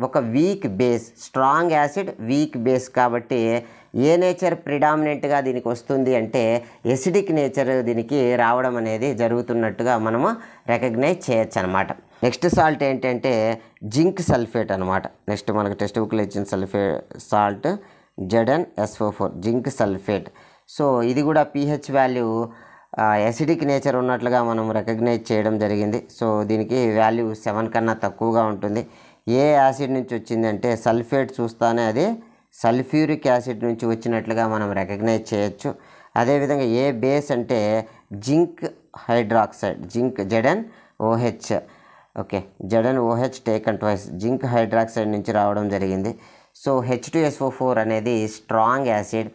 ఒక weak base strong acid weak base కాబట్టి ఏ నేచర్ ప్రిడామినెంట్గా దీనికి వస్తుంది అంటే ఎసిడిక్ నేచర్ దీనికి రావడం అనేది జరుగుతున్నట్టుగా మనము రికగ్నైజ్ చేయొచ్చు అనమాట నెక్స్ట్ సాల్ట్ ఏంటంటే జింక్ సల్ఫేట్ అనమాట నెక్స్ట్ మనకు టెక్స్ట్ బుక్లో ఇచ్చిన సల్ఫే salt ZN SO four zinc sulphate so ఇది కూడా పిహెచ్ వాల్యూ ఎసిడిక్ నేచర్ ఉన్నట్లుగా మనం రికగ్నైజ్ చేయడం జరిగింది సో దీనికి వాల్యూ సెవెన్ కన్నా తక్కువగా ఉంటుంది ఏ యాసిడ్ నుంచి వచ్చిందంటే సల్ఫేట్ చూస్తానే అది సల్ఫ్యూరిక్ యాసిడ్ నుంచి వచ్చినట్లుగా మనం రికగ్నైజ్ చేయొచ్చు అదేవిధంగా ఏ బేస్ అంటే జింక్ హైడ్రాక్సైడ్ జింక్ జడన్ ఓహెచ్ ఓకే జడన్ OH take and twice zinc hydroxide నుంచి రావడం జరిగింది సో హెచ్ టూ ఫోర్ అనేది స్ట్రాంగ్ యాసిడ్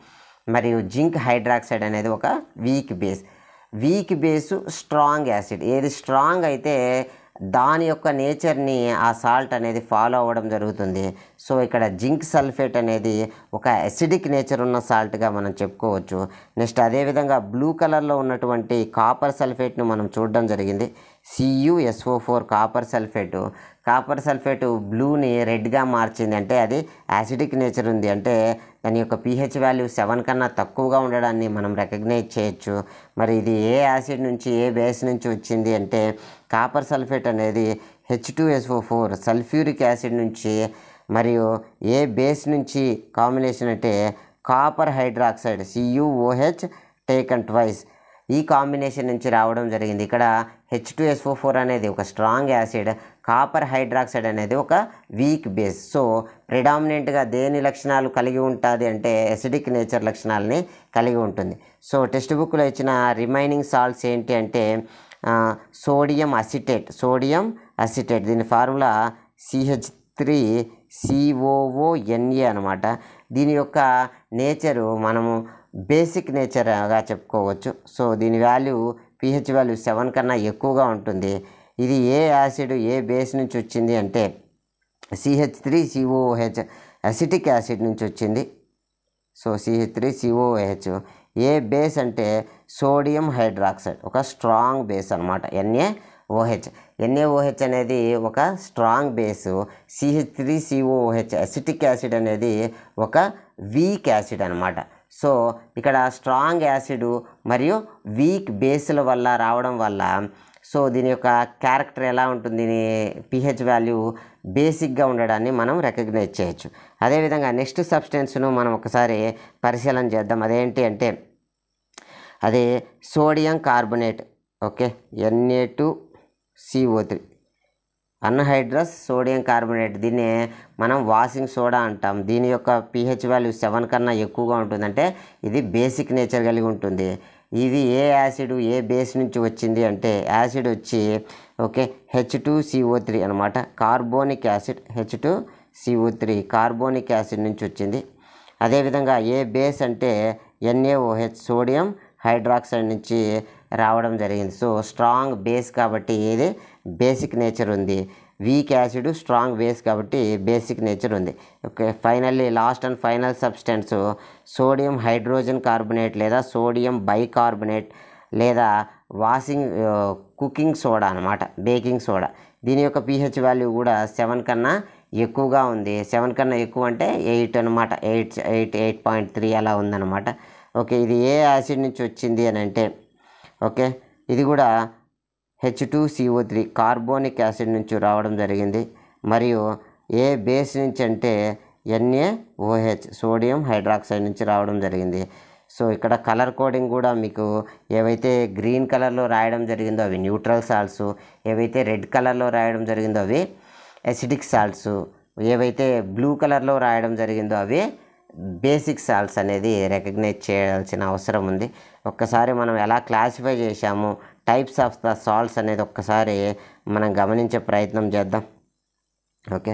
మరియు జింక్ హైడ్రాక్సైడ్ అనేది ఒక weak base weak base strong acid ఏది స్ట్రాంగ్ అయితే దాని యొక్క నేచర్ని ఆ సాల్ట్ అనేది ఫాలో అవ్వడం జరుగుతుంది సో ఇక్కడ జింక్ సల్ఫేట్ అనేది ఒక అసిడిక్ నేచర్ ఉన్న సాల్ట్గా మనం చెప్పుకోవచ్చు నెక్స్ట్ అదేవిధంగా బ్లూ కలర్లో ఉన్నటువంటి కాపర్ సల్ఫేట్ను మనం చూడడం జరిగింది CUSO four copper sulphate copper sulphate బ్లూని రెడ్గా మార్చింది అంటే అది యాసిడిక్ నేచర్ ఉంది అంటే దాని యొక్క పీహెచ్ వాల్యూ సెవెన్ కన్నా తక్కువగా ఉండడాన్ని మనం రికగ్నైజ్ చేయొచ్చు మరి ఇది ఏ యాసిడ్ నుంచి ఏ బేస్ నుంచి వచ్చింది అంటే కాపర్ సల్ఫేట్ అనేది H two S O four sulphuric acid నుంచి మరియు ఏ బేస్ నుంచి కాంబినేషన్ అంటే copper hydroxide CUOH taken twice ఈ కాంబినేషన్ నుంచి రావడం జరిగింది ఇక్కడ హెచ్ టూ ఎస్ఓ ఫోర్ అనేది ఒక స్ట్రాంగ్ యాసిడ్ కాపర్ హైడ్రాక్సైడ్ అనేది ఒక వీక్ బేస్ సో ప్రిడామినెంట్గా దేని లక్షణాలు కలిగి ఉంటుంది అంటే ఎసిడిక్ నేచర్ లక్షణాలని కలిగి ఉంటుంది సో టెక్స్ట్ బుక్లో ఇచ్చిన రిమైనింగ్ సాల్ట్స్ ఏంటి అంటే సోడియం అసిటేట్ సోడియం అసిటేట్ దీని ఫార్ములా సిహెచ్ త్రీ సిఓఓఎన్ఏ అనమాట దీని యొక్క నేచరు మనము బేసిక్ నేచర్గా చెప్పుకోవచ్చు సో దీని వాల్యూ పిహెచ్ వాల్యూ సెవెన్ కన్నా ఎక్కువగా ఉంటుంది ఇది ఏ యాసిడ్ ఏ బేస్ నుంచి వచ్చింది అంటే CH three COH acetic acid నుంచి వచ్చింది సో సిహెచ్ త్రీ సిఓహెచ్ ఏ బేస్ అంటే సోడియం హైడ్రాక్సైడ్ ఒక స్ట్రాంగ్ బేస్ అనమాట ఎన్ఏ ఓహెచ్ ఎన్ఏఓహెచ్ అనేది ఒక strong base CH three COH acetic acid అనేది ఒక వీక్ యాసిడ్ అనమాట సో ఇక్కడ స్ట్రాంగ్ యాసిడ్ మరియు వీక్ బేస్ల వల్ల రావడం వల్ల సో దీని యొక్క క్యారెక్టర్ ఎలా ఉంటుంది పిహెచ్ వాల్యూ బేసిక్గా ఉండడాన్ని మనం రికగ్నైజ్ చేయొచ్చు అదేవిధంగా నెక్స్ట్ సబ్స్టెన్స్ను మనం ఒకసారి పరిశీలన చేద్దాం అదేంటి అంటే అదే sodium carbonate okay ఎన్ఏ two CO three anhydrous sodium carbonate దీన్ని మనం వాషింగ్ సోడా అంటాం దీని యొక్క పిహెచ్ వాల్యూ సెవెన్ కన్నా ఎక్కువగా ఉంటుందంటే ఇది బేసిక్ నేచర్ కలిగి ఉంటుంది ఇది ఏ యాసిడ్ ఏ బేస్ నుంచి వచ్చింది అంటే యాసిడ్ వచ్చి okay H two CO three అనమాట carbonic acid H two CO three carbonic acid నుంచి వచ్చింది అదేవిధంగా ఏ బేస్ అంటే ఎన్ఏఓహెచ్ సోడియం హైడ్రాక్సైడ్ నుంచి రావడం జరిగింది సో స్ట్రాంగ్ బేస్ కాబట్టి ఏది బేసిక్ నేచర్ ఉంది వీక్ యాసిడ్ స్ట్రాంగ్ బేస్ కాబట్టి బేసిక్ నేచర్ ఉంది okay finally last and final substance sodium hydrogen carbonate లేదా సోడియం బైకార్బొనేట్ లేదా వాషింగ్ కుకింగ్ సోడా అనమాట బేకింగ్ సోడా దీని యొక్క పీహెచ్ వాల్యూ కూడా సెవెన్ కన్నా ఎక్కువగా ఉంది సెవెన్ కన్నా ఎక్కువ అంటే ఎయిట్ అనమాట eight eight eight point three అలా ఉందన్నమాట ఓకే ఇది ఏ యాసిడ్ నుంచి వచ్చింది అని అంటే ఓకే ఇది కూడా H two CO three carbonic acid నుంచి రావడం జరిగింది మరియు ఏ బేస్ నుంచి అంటే ఎన్ఏ ఓహెచ్ సోడియం హైడ్రాక్సైడ్ నుంచి రావడం జరిగింది సో ఇక్కడ కలర్ కోడింగ్ కూడా మీకు ఏవైతే గ్రీన్ కలర్లో రాయడం జరిగిందో అవి న్యూట్రల్ సాల్ట్స్ ఏవైతే రెడ్ కలర్లో రాయడం జరిగిందో అవి ఎసిడిక్ సాల్ట్స్ ఏవైతే బ్లూ కలర్లో రాయడం జరిగిందో అవి బేసిక్ సాల్ట్స్ అనేది రికగ్నైజ్ చేయాల్సిన అవసరం ఉంది ఒక్కసారి మనం ఎలా క్లాసిఫై చేశాము టైప్స్ ఆఫ్ ద సాల్ట్స్ అనేది ఒక్కసారి మనం గమనించే ప్రయత్నం చేద్దాం ఓకే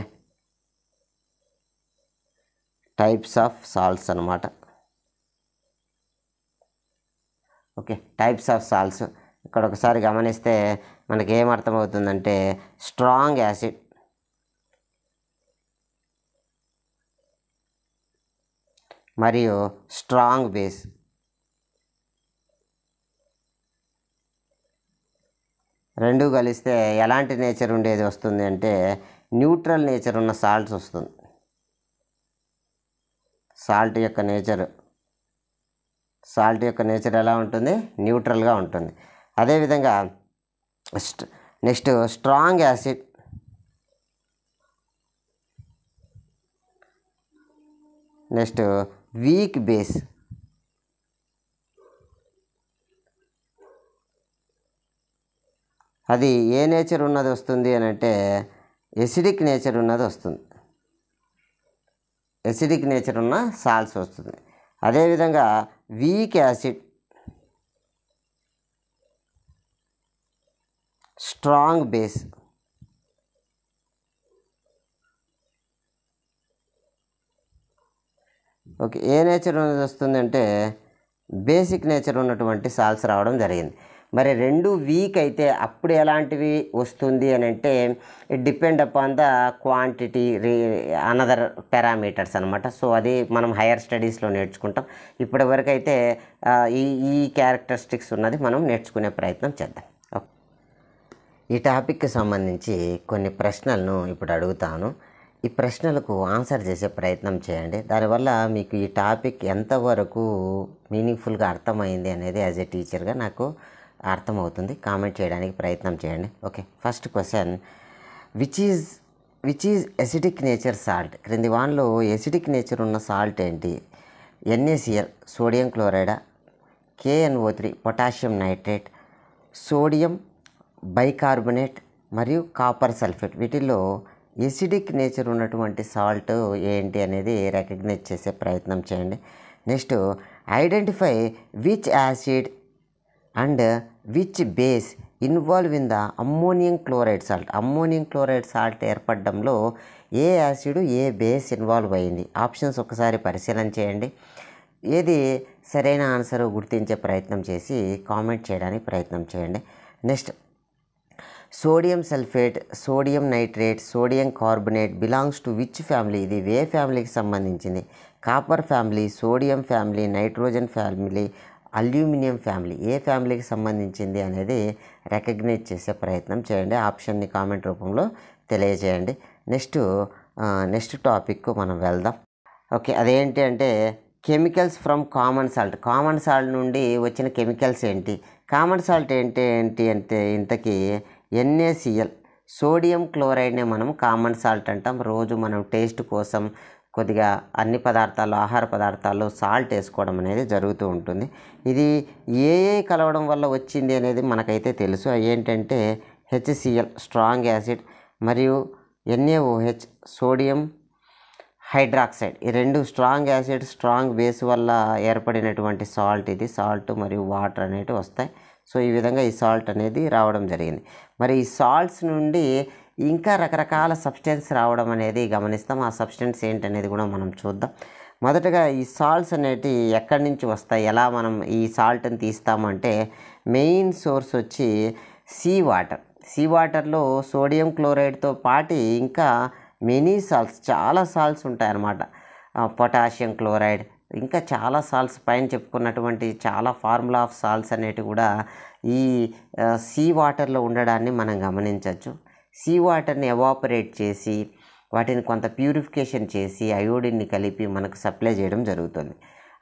టైప్స్ ఆఫ్ సాల్ట్స్ అనమాట ఓకే టైప్స్ ఆఫ్ సాల్ట్స్ ఇక్కడ ఒకసారి గమనిస్తే మనకి ఏం అర్థమవుతుందంటే స్ట్రాంగ్ యాసిడ్ మరియు స్ట్రాంగ్ బేస్ రెండు కలిస్తే ఎలాంటి నేచర్ ఉండేది వస్తుంది అంటే న్యూట్రల్ నేచర్ ఉన్న సాల్ట్స్ వస్తుంది సాల్ట్ యొక్క నేచర్ సాల్ట్ యొక్క నేచర్ ఎలా ఉంటుంది న్యూట్రల్గా ఉంటుంది అదేవిధంగా next strong acid next weak base అది ఏ నేచర్ ఉన్నది వస్తుంది అని అంటే ఎసిడిక్ నేచర్ ఉన్నది వస్తుంది ఎసిడిక్ నేచర్ ఉన్న సాల్స్ వస్తుంది అదేవిధంగా weak acid strong base okay ఏ నేచర్ ఉన్నది వస్తుందంటే బేసిక్ నేచర్ ఉన్నటువంటి సాల్స్ రావడం జరిగింది మరి రెండు వీక్ అయితే అప్పుడు ఎలాంటివి వస్తుంది అని అంటే it depend upon the quantity ray another parameters అనమాట సో అది మనం హైయర్ స్టడీస్లో నేర్చుకుంటాం ఇప్పటివరకు అయితే ఈ ఈ క్యారెక్టరిస్టిక్స్ ఉన్నది మనం నేర్చుకునే ప్రయత్నం చేద్దాం ఈ టాపిక్కి సంబంధించి కొన్ని ప్రశ్నలను ఇప్పుడు అడుగుతాను ఈ ప్రశ్నలకు ఆన్సర్ చేసే ప్రయత్నం చేయండి దానివల్ల మీకు ఈ టాపిక్ ఎంతవరకు మీనింగ్ఫుల్గా అర్థమైంది అనేది యాజ్ ఏ టీచర్గా నాకు అర్థమవుతుంది కామెంట్ చేయడానికి ప్రయత్నం చేయండి okay first question which is which is acidic nature salt క్రింది వాన్లో ఎసిడిక్ నేచర్ ఉన్న సాల్ట్ ఏంటి ఎన్ఏసిఎల్ సోడియం క్లోరైడా KNO three potassium nitrate sodium bicarbonate మరియు కాపర్ సల్ఫేట్ వీటిల్లో ఎసిడిక్ నేచర్ ఉన్నటువంటి సాల్ట్ ఏంటి అనేది రికగ్నైజ్ చేసే ప్రయత్నం చేయండి next identify which acid and which base involve in the ammonium chloride salt ammonium chloride salt ఏర్పడడంలో ఏ యాసిడ్ ఏ బేస్ ఇన్వాల్వ్ అయింది ఆప్షన్స్ ఒకసారి పరిశీలన చేయండి ఏది సరైన ఆన్సర్ గుర్తించే ప్రయత్నం చేసి కామెంట్ చేయడానికి ప్రయత్నం చేయండి next sodium sulphate sodium nitrate sodium carbonate belongs to which family ఇది వే ఫ్యామిలీకి సంబంధించింది copper family sodium family nitrogen family aluminium family ఏ ఫ్యామిలీకి సంబంధించింది అనేది రికగ్నైజ్ చేసే ప్రయత్నం చేయండి ఆప్షన్ని కామెంట్ రూపంలో తెలియజేయండి నెక్స్ట్ నెక్స్ట్ టాపిక్ మనం వెళ్దాం ఓకే అదేంటి అంటే chemicals from common salt common salt నుండి వచ్చిన కెమికల్స్ ఏంటి కామన్ సాల్ట్ ఏంటి ఏంటి అంటే ఇంతకీ ఎన్ఏసిఎల్ సోడియం క్లోరైడ్నే మనం కామన్ సాల్ట్ అంటాం రోజు మనం టేస్ట్ కోసం కొద్దిగా అన్ని పదార్థాలు ఆహార పదార్థాలు సాల్ట్ వేసుకోవడం అనేది జరుగుతూ ఉంటుంది ఇది ఏ ఏ కలవడం వల్ల వచ్చింది అనేది మనకైతే తెలుసు ఏంటంటే హెచ్సిఎల్ స్ట్రాంగ్ యాసిడ్ మరియు ఎన్ఏఓహెచ్ సోడియం హైడ్రాక్సైడ్ ఈ రెండు స్ట్రాంగ్ యాసిడ్ స్ట్రాంగ్ బేస్ వల్ల ఏర్పడినటువంటి సాల్ట్ ఇది సాల్ట్ మరియు వాటర్ అనేవి వస్తాయి సో ఈ విధంగా ఈ సాల్ట్ అనేది రావడం జరిగింది మరి ఈ సాల్ట్స్ నుండి ఇంకా రకరకాల సబ్స్టెన్స్ రావడం అనేది గమనిస్తాం ఆ సబ్స్టెన్స్ ఏంటనేది కూడా మనం చూద్దాం మొదటగా ఈ సాల్ట్స్ అనేటి ఎక్కడి నుంచి వస్తాయి ఎలా మనం ఈ సాల్ట్ని తీస్తామంటే మెయిన్ సోర్స్ వచ్చి సీ వాటర్ సీ వాటర్లో సోడియం క్లోరైడ్తో పాటు ఇంకా మెనీ సాల్ట్స్ చాలా సాల్ట్స్ ఉంటాయన్నమాట పొటాషియం క్లోరైడ్ ఇంకా చాలా సాల్ట్స్ పైన చెప్పుకున్నటువంటి చాలా ఫార్ములా ఆఫ్ సాల్ట్స్ అనేటివి కూడా ఈ సీ వాటర్లో ఉండడాన్ని మనం గమనించవచ్చు సీ వాటర్ని ఎవాపరేట్ చేసి వాటిని కొంత ప్యూరిఫికేషన్ చేసి అయోడిన్ని కలిపి మనకు సప్లై చేయడం జరుగుతుంది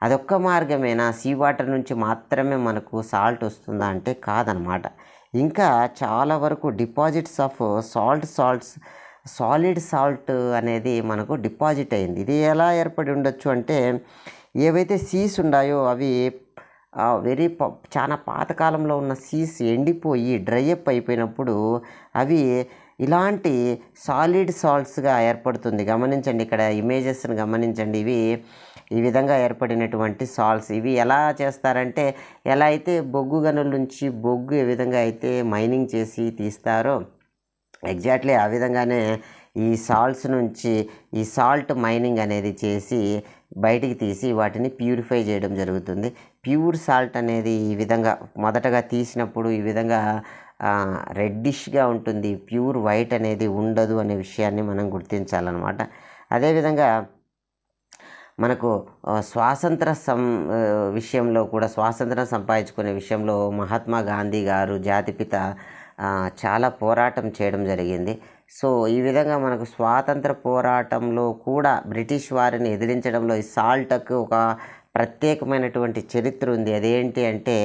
అదొక్క మార్గమేనా సీ వాటర్ నుంచి మాత్రమే మనకు సాల్ట్ వస్తుందా అంటే కాదనమాట ఇంకా చాలా వరకు deposits of salt salts solid salt అనేది మనకు డిపాజిట్ అయింది ఇది ఎలా ఏర్పడి ఉండొచ్చు అంటే ఏవైతే సీస్ ఉన్నాయో అవి వెరీ చాలా పాతకాలంలో ఉన్న సీస్ ఎండిపోయి డ్రై అప్ అయిపోయినప్పుడు అవి ఇలాంటి సాలిడ్ సాల్ట్స్గా ఏర్పడుతుంది గమనించండి ఇక్కడ ఇమేజెస్ని గమనించండి ఇవి ఈ విధంగా ఏర్పడినటువంటి సాల్ట్స్ ఇవి ఎలా చేస్తారంటే ఎలా అయితే బొగ్గు గనుల నుంచి బొగ్గు ఏ విధంగా అయితే మైనింగ్ చేసి తీస్తారో ఎగ్జాక్ట్లీ ఆ విధంగానే ఈ సాల్ట్స్ నుంచి ఈ సాల్ట్ మైనింగ్ అనేది చేసి బయటికి తీసి వాటిని ప్యూరిఫై చేయడం జరుగుతుంది ప్యూర్ సాల్ట్ అనేది ఈ విధంగా మొదటగా తీసినప్పుడు ఈ విధంగా రెడ్డిష్గా ఉంటుంది ప్యూర్ వైట్ అనేది ఉండదు అనే విషయాన్ని మనం గుర్తించాలన్నమాట అదేవిధంగా మనకు స్వాతంత్ర సం విషయంలో కూడా స్వాతంత్రం సంపాదించుకునే విషయంలో మహాత్మా గాంధీ గారు జాతిపిత చాలా పోరాటం చేయడం జరిగింది సో ఈ విధంగా మనకు స్వాతంత్ర పోరాటంలో కూడా బ్రిటిష్ వారిని ఎదిరించడంలో ఈ సాల్ట్కు ఒక ప్రత్యేకమైనటువంటి చరిత్ర ఉంది అదేంటి అంటే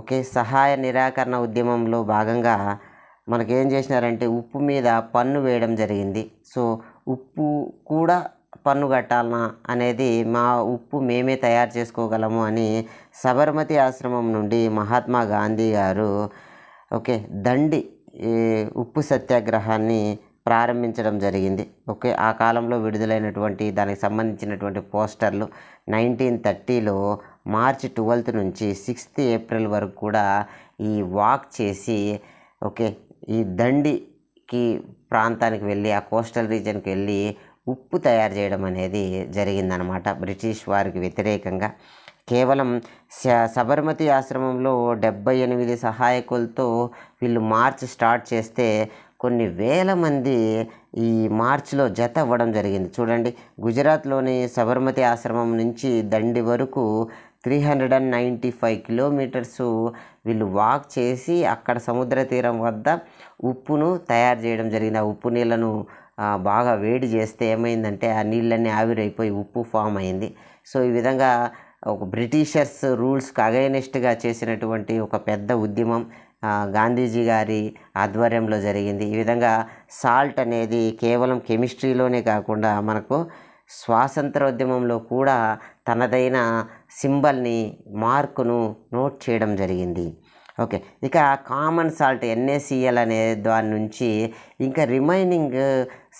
ఓకే సహాయ నిరాకరణ ఉద్యమంలో భాగంగా మనకి ఏం చేసినారంటే ఉప్పు మీద పన్ను వేయడం జరిగింది సో ఉప్పు కూడా పన్ను కట్టాలనా అనేది మా ఉప్పు మేమే తయారు చేసుకోగలము అని సబర్మతి ఆశ్రమం నుండి మహాత్మా గాంధీ గారు ఓకే దండి ఉప్పు సత్యాగ్రహాన్ని ప్రారంభించడం జరిగింది ఓకే ఆ కాలంలో విడుదలైనటువంటి దానికి సంబంధించినటువంటి పోస్టర్లు నైన్టీన్ థర్టీలో మార్చి ట్వెల్త్ నుంచి సిక్స్త్ ఏప్రిల్ వరకు కూడా ఈ వాక్ చేసి ఓకే ఈ దండికి ప్రాంతానికి వెళ్ళి ఆ కోస్టల్ రీజన్కి వెళ్ళి ఉప్పు తయారు చేయడం అనేది జరిగిందనమాట బ్రిటిష్ వారికి వ్యతిరేకంగా కేవలం సబర్మతి ఆశ్రమంలో డెబ్బై ఎనిమిది సహాయకులతో వీళ్ళు మార్చ్ స్టార్ట్ చేస్తే కొన్ని వేల మంది ఈ మార్చ్లో జత అవ్వడం జరిగింది చూడండి గుజరాత్లోని సబర్మతి ఆశ్రమం నుంచి దండి వరకు three hundred and ninety five kilometres వీళ్ళు వాక్ చేసి అక్కడ సముద్ర తీరం వద్ద ఉప్పును తయారు చేయడం జరిగింది ఆ ఉప్పు నీళ్ళను బాగా వేడి చేస్తే ఏమైందంటే ఆ నీళ్ళన్నీ ఆవిరైపోయి ఉప్పు ఫామ్ అయింది సో ఈ విధంగా ఒక బ్రిటిషర్స్ రూల్స్కి అగైనెస్ట్గా చేసినటువంటి ఒక పెద్ద ఉద్యమం గాంధీజీ గారి ఆధ్వర్యంలో జరిగింది ఈ విధంగా సాల్ట్ అనేది కేవలం కెమిస్ట్రీలోనే కాకుండా మనకు ఉద్యమంలో కూడా తనదైన సింబల్ని మార్కును నోట్ చేయడం జరిగింది ఓకే ఇక కామన్ సాల్ట్ ఎన్ఏసిఎల్ అనే దాని నుంచి ఇంకా రిమైనింగ్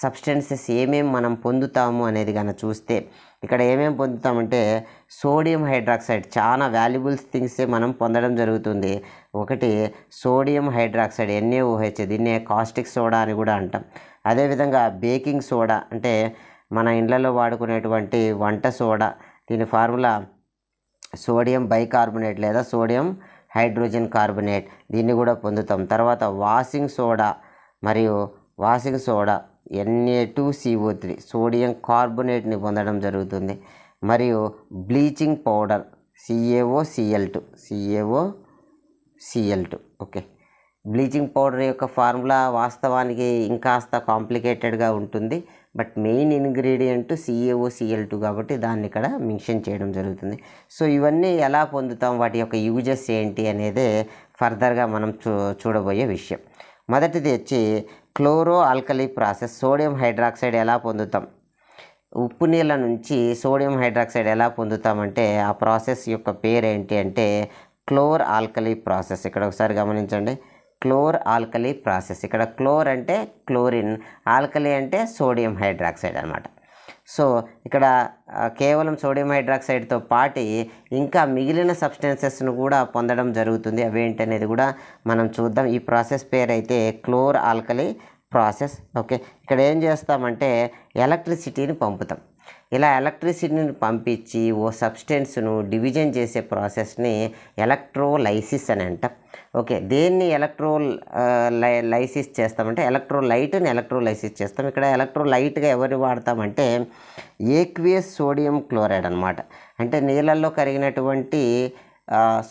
సబ్స్టెన్సెస్ ఏమేమి మనం పొందుతాము అనేది కనుక చూస్తే ఇక్కడ ఏమేమి పొందుతామంటే సోడియం హైడ్రాక్సైడ్ చాలా వాల్యుబుల్స్ థింగ్సే మనం పొందడం జరుగుతుంది ఒకటి సోడియం హైడ్రాక్సైడ్ ఎన్ఏఓహెచ్ దీన్నే కాస్టిక్ సోడా అని కూడా అంటాం అదేవిధంగా బేకింగ్ సోడా అంటే మన ఇండ్లలో వాడుకునేటువంటి వంట సోడా దీని ఫార్ములా సోడియం బైకార్బోనేట్ లేదా సోడియం హైడ్రోజన్ కార్బోనేట్ దీన్ని కూడా పొందుతాం తర్వాత వాషింగ్ సోడా మరియు washing soda NA two CO three sodium కార్బోనేట్ని పొందడం జరుగుతుంది మరియు bleaching powder CAO CL two CAO CL two okay bleaching powder యొక్క ఫార్ములా వాస్తవానికి ఇంకాస్త కాంప్లికేటెడ్గా ఉంటుంది but main ingredient CAO CL two కాబట్టి దాన్ని ఇక్కడ మెన్షన్ చేయడం జరుగుతుంది సో ఇవన్నీ ఎలా పొందుతాం వాటి యొక్క యూజెస్ ఏంటి అనేది ఫర్దర్గా మనం చూ చూడబోయే విషయం మొదటిది వచ్చి chloro alkali process sodium hydroxide ఎలా పొందుతాం ఉప్పు నీళ్ళ నుంచి సోడియం హైడ్రాక్సైడ్ ఎలా పొందుతామంటే ఆ ప్రాసెస్ యొక్క పేరు ఏంటి అంటే క్లోర్ ఆల్కలీ ప్రాసెస్ ఇక్కడ ఒకసారి గమనించండి క్లోర్ ఆల్కలీ ప్రాసెస్ ఇక్కడ క్లోర్ అంటే క్లోరిన్ ఆల్కలీ అంటే సోడియం హైడ్రాక్సైడ్ అనమాట సో ఇక్కడ కేవలం సోడియం హైడ్రాక్సైడ్తో పాటు ఇంకా మిగిలిన సబ్స్టెన్సెస్ను కూడా పొందడం జరుగుతుంది అవేంటనేది కూడా మనం చూద్దాం ఈ ప్రాసెస్ పేరైతే క్లోర్ ఆల్కలీ ప్రాసెస్ ఓకే ఇక్కడ ఏం చేస్తామంటే ఎలక్ట్రిసిటీని పంపుతాం ఇలా ఎలక్ట్రిసిటీని పంపించి ఓ సబ్స్టెన్స్ను డివిజన్ చేసే ప్రాసెస్ని ఎలక్ట్రోలైసిస్ అని అంట ఓకే దేన్ని ఎలక్ట్రో లైసిస్ చేస్తామంటే ఎలక్ట్రోలైట్ని ఎలక్ట్రోలైసిస్ చేస్తాం ఇక్కడ ఎలక్ట్రోలైట్గా ఎవరు వాడతామంటే ఏక్వియస్ సోడియం క్లోరైడ్ అనమాట అంటే నీళ్ళల్లో కరిగినటువంటి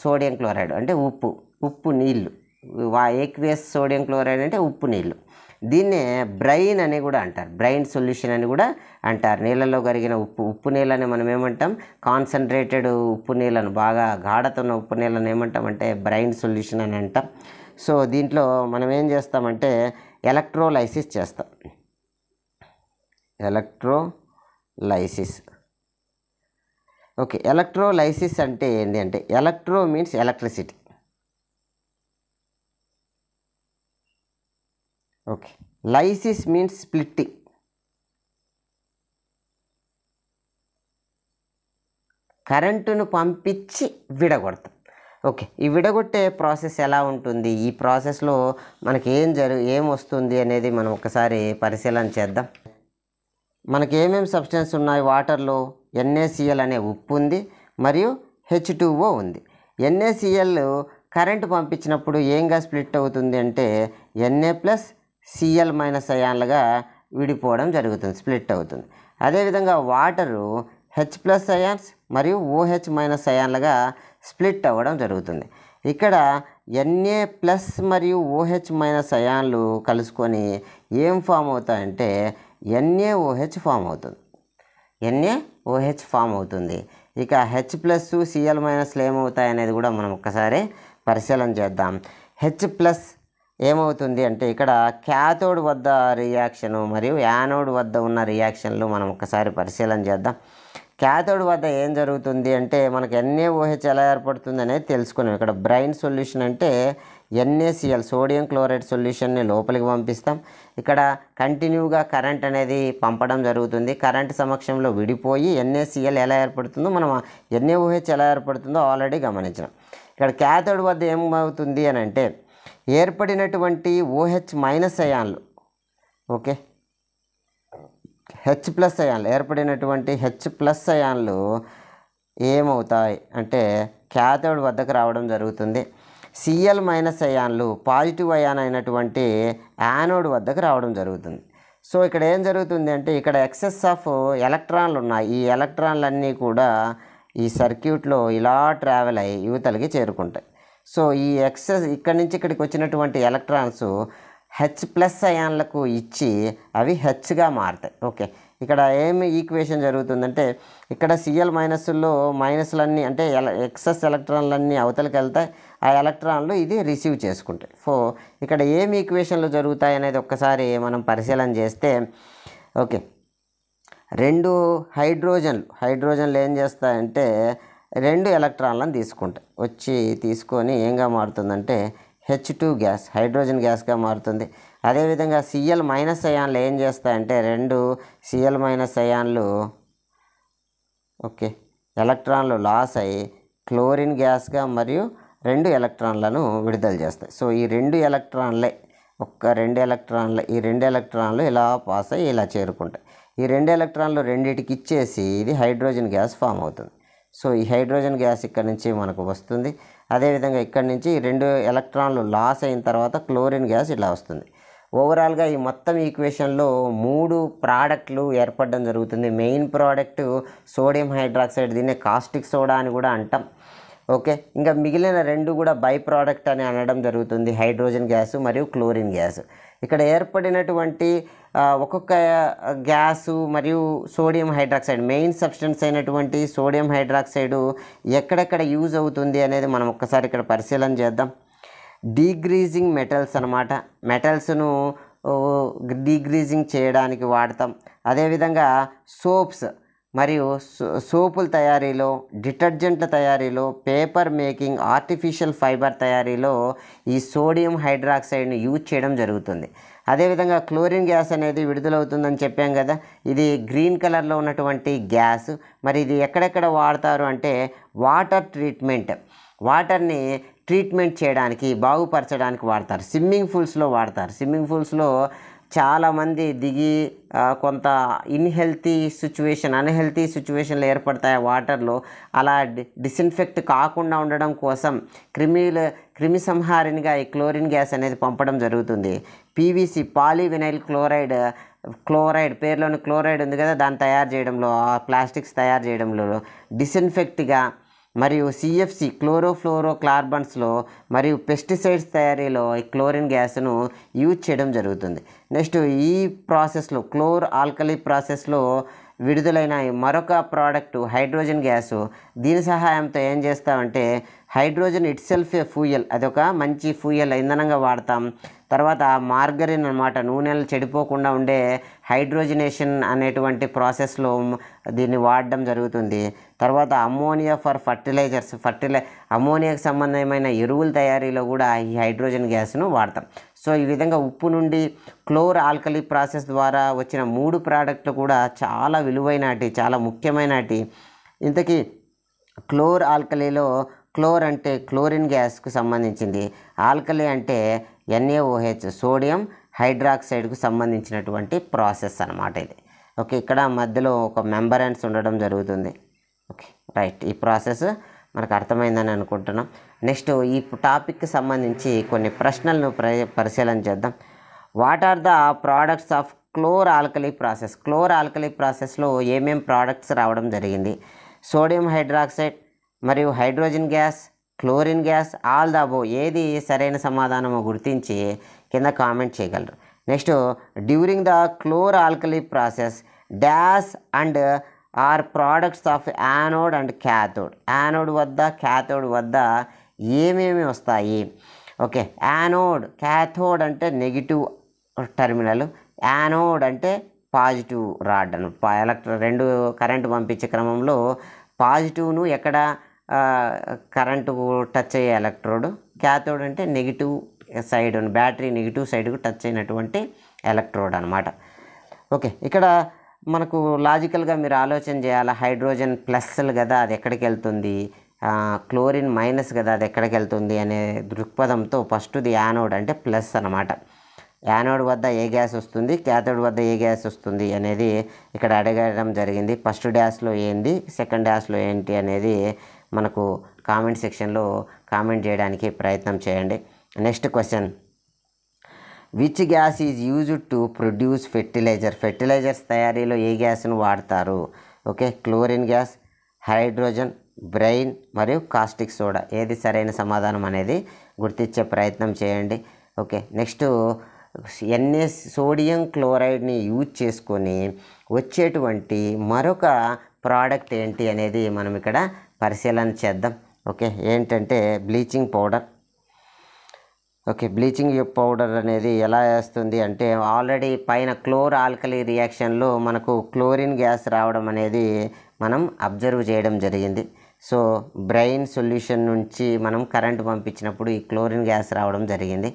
సోడియం క్లోరైడ్ అంటే ఉప్పు ఉప్పు నీళ్ళు ఏక్వియస్ సోడియం క్లోరైడ్ అంటే ఉప్పు నీళ్ళు దీన్నే బ్రెయిన్ అని కూడా అంటారు బ్రెయిన్ సొల్యూషన్ అని కూడా అంటారు నీళ్ళలో కరిగిన ఉప్పు ఉప్పు నీళ్ళని మనం ఏమంటాం కాన్సన్ట్రేటెడ్ ఉప్పు నీళ్ళను బాగా గాఢతున్న ఉప్పు నీళ్ళని ఏమంటాం అంటే బ్రెయిన్ సొల్యూషన్ అని అంటాం సో దీంట్లో మనం ఏం చేస్తామంటే ఎలక్ట్రోలైసిస్ చేస్తాం ఎలక్ట్రోలైసిస్ ఓకే ఎలక్ట్రోలైసిస్ అంటే ఏంటి అంటే electro means electricity okay lysis means splitting కరెంటును పంపించి విడగొడతాం ఓకే ఈ విడగొట్టే ప్రాసెస్ ఎలా ఉంటుంది ఈ ప్రాసెస్లో మనకి ఏం జరు ఏం వస్తుంది అనేది మనం ఒకసారి పరిశీలన చేద్దాం మనకి ఏమేమి సబ్స్టెన్స్ ఉన్నాయి వాటర్లో ఎన్ఏసిఎల్ అనే ఉప్పు ఉంది మరియు హెచ్ ఉంది ఎన్ఏసిఎల్ కరెంటు పంపించినప్పుడు ఏంగా స్ప్లిట్ అవుతుంది అంటే ఎన్ఏ ప్లస్ సిఎల్ మైనస్ అయాన్లుగా విడిపోవడం జరుగుతుంది స్ప్లిట్ అవుతుంది అదేవిధంగా వాటరు హెచ్ ప్లస్ అయాన్స్ మరియు ఓహెచ్ మైనస్ అయాన్లుగా స్ప్లిట్ అవ్వడం జరుగుతుంది ఇక్కడ ఎన్ఏ ప్లస్ మరియు ఓహెచ్ మైనస్ అయాన్లు కలుసుకొని ఏం ఫామ్ అవుతాయంటే ఎన్ఏఓహెచ్ ఫామ్ అవుతుంది ఎన్ఏ ఓహెచ్ ఫామ్ అవుతుంది ఇక హెచ్ ప్లస్ సిఎల్ మైనస్లు ఏమవుతాయి అనేది కూడా మనం ఒక్కసారి పరిశీలన చేద్దాం హెచ్ ప్లస్ ఏమవుతుంది అంటే ఇక్కడ క్యాథోడ్ వద్ద రియాక్షను మరియు యానోడ్ వద్ద ఉన్న రియాక్షన్లు మనం ఒకసారి పరిశీలన చేద్దాం క్యాథోడ్ వద్ద ఏం జరుగుతుంది అంటే మనకు ఎన్ఏ ఓహెచ్ ఎలా ఏర్పడుతుంది అనేది తెలుసుకున్నాం ఇక్కడ బ్రైన్ సొల్యూషన్ అంటే ఎన్ఏసిఎల్ సోడియం క్లోరైడ్ సొల్యూషన్ని లోపలికి పంపిస్తాం ఇక్కడ కంటిన్యూగా కరెంట్ అనేది పంపడం జరుగుతుంది కరెంట్ సమక్షంలో విడిపోయి ఎన్ఏసిఎల్ ఎలా ఏర్పడుతుందో మనం ఎన్ఏఓహెచ్ ఎలా ఏర్పడుతుందో ఆల్రెడీ గమనించాం ఇక్కడ క్యాథోడ్ వద్ద ఏమవుతుంది అని అంటే ఏర్పడినటువంటి ఓహెచ్ మైనస్ అయాన్లు ఓకే హెచ్ ప్లస్ అయాన్లు ఏర్పడినటువంటి హెచ్ ప్లస్ అయాన్లు ఏమవుతాయి అంటే క్యాథోడ్ వద్దకు రావడం జరుగుతుంది సిఎల్ మైనస్ అయాన్లు పాజిటివ్ అయాన్ అయినటువంటి యానోడ్ వద్దకు రావడం జరుగుతుంది సో ఇక్కడ ఏం జరుగుతుంది అంటే ఇక్కడ ఎక్సెస్ ఆఫ్ ఎలక్ట్రాన్లు ఉన్నాయి ఈ ఎలక్ట్రాన్లన్నీ కూడా ఈ సర్క్యూట్లో ఇలా ట్రావెల్ అయ్యి యువతలకి చేరుకుంటాయి సో ఈ ఎక్సెస్ ఇక్కడి నుంచి ఇక్కడికి వచ్చినటువంటి ఎలక్ట్రాన్స్ హెచ్ ప్లస్ అయాన్లకు ఇచ్చి అవి హెచ్గా మారుతాయి ఓకే ఇక్కడ ఏమి ఈక్వేషన్ జరుగుతుందంటే ఇక్కడ సిఎల్ మైనస్లో మైనస్లన్నీ అంటే ఎక్సెస్ ఎలక్ట్రాన్లన్నీ అవతలకి వెళ్తాయి ఆ ఎలక్ట్రాన్లు ఇది రిసీవ్ చేసుకుంటాయి సో ఇక్కడ ఏమి ఈక్వేషన్లు జరుగుతాయి అనేది ఒక్కసారి మనం పరిశీలన చేస్తే ఓకే రెండు హైడ్రోజన్లు హైడ్రోజన్లు ఏం చేస్తాయంటే రెండు ఎలక్ట్రాన్లను తీసుకుంటాయి వచ్చి తీసుకొని ఏంగా మారుతుందంటే హెచ్ టూ గ్యాస్ హైడ్రోజన్ గ్యాస్గా మారుతుంది అదేవిధంగా సిఎల్ మైనస్ అయాన్లు ఏం చేస్తాయంటే రెండు సిఎల్ మైనస్ అయాన్లు ఓకే ఎలక్ట్రాన్లు లాస్ అయ్యి క్లోరిన్ గ్యాస్గా మరియు రెండు ఎలక్ట్రాన్లను విడుదల చేస్తాయి సో ఈ రెండు ఎలక్ట్రాన్లే ఒక్క రెండు ఎలక్ట్రాన్లు ఈ రెండు ఎలక్ట్రాన్లు ఇలా పాస్ అయ్యి ఇలా చేరుకుంటాయి ఈ రెండు ఎలక్ట్రాన్లు రెండింటికి ఇచ్చేసి ఇది హైడ్రోజన్ గ్యాస్ ఫామ్ అవుతుంది సో ఈ హైడ్రోజన్ గ్యాస్ ఇక్కడ నుంచి మనకు వస్తుంది అదేవిధంగా ఇక్కడ నుంచి రెండు ఎలక్ట్రాన్లు లాస్ అయిన తర్వాత క్లోరిన్ గ్యాస్ ఇలా వస్తుంది ఓవరాల్గా ఈ మొత్తం ఈక్వేషన్లో మూడు ప్రోడక్ట్లు ఏర్పడడం జరుగుతుంది మెయిన్ ప్రోడక్ట్ సోడియం హైడ్రాక్సైడ్ దీన్నే కాస్టిక్ సోడా అని కూడా అంటాం ఓకే ఇంకా మిగిలిన రెండు కూడా బై ప్రోడక్ట్ అని అనడం జరుగుతుంది హైడ్రోజన్ గ్యాస్ మరియు క్లోరిన్ గ్యాస్ ఇక్కడ ఏర్పడినటువంటి ఒక్కొక్క గ్యాసు మరియు సోడియం హైడ్రాక్సైడ్ మెయిన్ సబ్స్టెన్స్ అయినటువంటి సోడియం హైడ్రాక్సైడ్ ఎక్కడెక్కడ యూజ్ అవుతుంది అనేది మనం ఒక్కసారి ఇక్కడ పరిశీలన చేద్దాం డీగ్రీజింగ్ మెటల్స్ అనమాట మెటల్స్ను డీగ్రీజింగ్ చేయడానికి వాడతాం అదేవిధంగా సోప్స్ మరియు సోపుల తయారీలో డిటర్జెంట్ల తయారీలో పేపర్ మేకింగ్ ఆర్టిఫిషియల్ ఫైబర్ తయారీలో ఈ సోడియం హైడ్రాక్సైడ్ని యూజ్ చేయడం జరుగుతుంది అదేవిధంగా క్లోరిన్ గ్యాస్ అనేది విడుదలవుతుందని చెప్పాం కదా ఇది గ్రీన్ కలర్లో ఉన్నటువంటి గ్యాస్ మరి ఇది ఎక్కడెక్కడ వాడతారు అంటే వాటర్ ట్రీట్మెంట్ వాటర్ని ట్రీట్మెంట్ చేయడానికి బాగుపరచడానికి వాడతారు స్విమ్మింగ్ పూల్స్లో వాడతారు స్విమ్మింగ్ పూల్స్లో చాలామంది దిగి కొంత ఇన్హెల్తీ సిచ్యువేషన్ అన్హెల్తీ సిచ్యువేషన్లు ఏర్పడతాయి వాటర్లో అలా డిస్ఇన్ఫెక్ట్ కాకుండా ఉండడం కోసం క్రిమిల క్రిమి సంహారినిగా ఈ క్లోరిన్ గ్యాస్ అనేది పంపడం జరుగుతుంది పీవీసీ పాలీవినైల్ క్లోరైడ్ క్లోరైడ్ పేర్లోని క్లోరైడ్ ఉంది కదా దాన్ని తయారు చేయడంలో ఆ ప్లాస్టిక్స్ తయారు చేయడంలో డిస్ఇన్ఫెక్ట్గా మరియు సిఎఫ్సి ఫ్లోరో క్లార్బన్స్లో మరియు పెస్టిసైడ్స్ తయారీలో ఈ క్లోరిన్ గ్యాస్ను యూజ్ చేయడం జరుగుతుంది నెక్స్ట్ ఈ ప్రాసెస్లో క్లోర్ ఆల్కలీ ప్రాసెస్లో విడుదలైన మరొక ప్రోడక్ట్ హైడ్రోజన్ గ్యాసు దీని సహాయంతో ఏం చేస్తామంటే hydrogen itself a fuel అదొక మంచి ఫ్యూయల్ ఇంధనంగా వాడతాం తర్వాత మార్గరిన్ అనమాట నూనెలు చెడిపోకుండా ఉండే హైడ్రోజనేషన్ అనేటువంటి ప్రాసెస్లో దీన్ని వాడడం జరుగుతుంది తర్వాత అమ్మోనియా ఫర్ ఫర్టిలైజర్స్ ఫర్టిలై అమ్మోనియాకి సంబంధమైన ఎరువుల తయారీలో కూడా ఈ హైడ్రోజన్ గ్యాస్ను వాడతాం సో ఈ విధంగా ఉప్పు నుండి క్లోర్ ఆల్కలీ ప్రాసెస్ ద్వారా వచ్చిన మూడు ప్రోడక్ట్లు కూడా చాలా విలువైనటి చాలా ముఖ్యమైనటి ఇంతకీ క్లోర్ ఆల్కలీలో క్లోర్ అంటే క్లోరిన్ గ్యాస్కు సంబంధించింది ఆల్కలీ అంటే ఎన్ఏఓహెచ్ సోడియం హైడ్రాక్సైడ్కు సంబంధించినటువంటి ప్రాసెస్ అనమాట ఇది ఓకే ఇక్కడ మధ్యలో ఒక మెంబరెన్స్ ఉండడం జరుగుతుంది ఓకే రైట్ ఈ ప్రాసెస్ మనకు అర్థమైందని అనుకుంటున్నాం నెక్స్ట్ ఈ టాపిక్కి సంబంధించి కొన్ని ప్రశ్నలను పరిశీలన చేద్దాం what are the products of chlor alkali process chlor alkali ప్రాసెస్లో ఏమేమి ప్రోడక్ట్స్ రావడం జరిగింది సోడియం హైడ్రాక్సైడ్ మరియు hydrogen gas chlorine gas all దాబో ఏది సరైన సమాధానమో గుర్తించి కింద కామెంట్ చేయగలరు next during the chlor alkali process డ్యాస్ and are products of anode and cathode anode వద్ద క్యాథోడ్ వద్ద ఏమేమి వస్తాయి ఓకే యానోడ్ క్యాథోడ్ అంటే నెగిటివ్ టెర్మినల్ యానోడ్ అంటే పాజిటివ్ రాడ్ అను ఎలక్ట్ర రెండు కరెంటు పంపించే క్రమంలో పాజిటివ్ను ఎక్కడ కరెంటు టచ్ అయ్యే ఎలక్ట్రోడ్ క్యాథోడ్ అంటే నెగిటివ్ సైడ్ బ్యాటరీ నెగిటివ్ సైడ్కు టచ్ అయినటువంటి ఎలక్ట్రోడ్ అనమాట ఓకే ఇక్కడ మనకు లాజికల్గా మీరు ఆలోచన చేయాలి హైడ్రోజన్ ప్లస్లు కదా అది ఎక్కడికి వెళ్తుంది క్లోరిన్ మైనస్ కదా అది ఎక్కడికి వెళ్తుంది అనే దృక్పథంతో ఫస్ట్ది యానోడ్ అంటే ప్లస్ అనమాట యానోడ్ వద్ద ఏ గ్యాస్ వస్తుంది క్యాథోడ్ వద్ద ఏ గ్యాస్ వస్తుంది అనేది ఇక్కడ అడగడం జరిగింది ఫస్ట్ డ్యాస్లో ఏంది సెకండ్ డ్యాస్లో ఏంటి అనేది మనకు కామెంట్ సెక్షన్లో కామెంట్ చేయడానికి ప్రయత్నం చేయండి next question which gas is used to produce fertiliser fertilisers తయారీలో ఏ గ్యాస్ను వాడతారు okay chlorine gas hydrogen brine మరియు కాస్టిక్ సోడా ఏది సరైన సమాధానం అనేది గుర్తించే ప్రయత్నం చేయండి ఓకే నెక్స్ట్ ఎన్ఎస్ సోడియం క్లోరైడ్ని యూజ్ చేసుకొని వచ్చేటువంటి మరొక ప్రోడక్ట్ ఏంటి అనేది మనం ఇక్కడ పరిశీలన చేద్దాం ఓకే ఏంటంటే bleaching powder okay bleaching powder అనేది ఎలా వేస్తుంది అంటే ఆల్రెడీ పైన క్లోర్ ఆల్కలీ రియాక్షన్లో మనకు క్లోరిన్ గ్యాస్ రావడం అనేది మనం అబ్జర్వ్ చేయడం జరిగింది సో బ్రెయిన్ సొల్యూషన్ నుంచి మనం కరెంట్ పంపించినప్పుడు ఈ క్లోరిన్ గ్యాస్ రావడం జరిగింది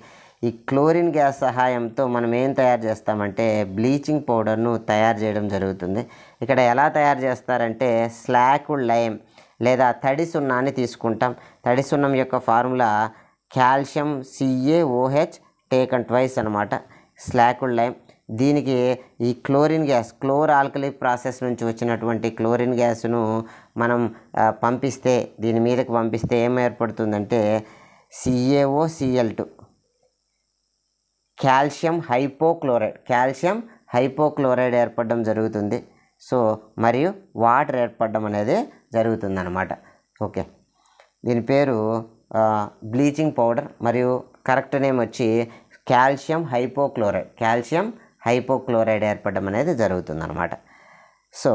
ఈ క్లోరిన్ గ్యాస్ సహాయంతో మనం ఏం తయారు చేస్తామంటే బ్లీచింగ్ పౌడర్ను తయారు చేయడం జరుగుతుంది ఇక్కడ ఎలా తయారు చేస్తారంటే స్లాక్ లైమ్ లేదా తడి సున్నాని తీసుకుంటాం తడి సున్నం యొక్క formula calcium CAOH and twice అనమాట స్లాకుడ్ లైమ్ దీనికి ఈ chlorine gas chlor alkali process నుంచి వచ్చినటువంటి క్లోరిన్ గ్యాస్ను మనం పంపిస్తే దీని మీదకి పంపిస్తే ఏం ఏర్పడుతుందంటే CAO CL two calcium hypochlorite calcium hypochlorite ఏర్పడడం జరుగుతుంది సో మరియు వాటర్ ఏర్పడడం అనేది జరుగుతుందన్నమాట ఓకే దీని పేరు బ్లీచింగ్ పౌడర్ మరియు కరెక్ట్ నేమ్ వచ్చి కాల్షియం హైపోక్లోరైడ్ కాల్షియం హైపోక్లోరైడ్ ఏర్పడడం అనేది జరుగుతుందన్నమాట సో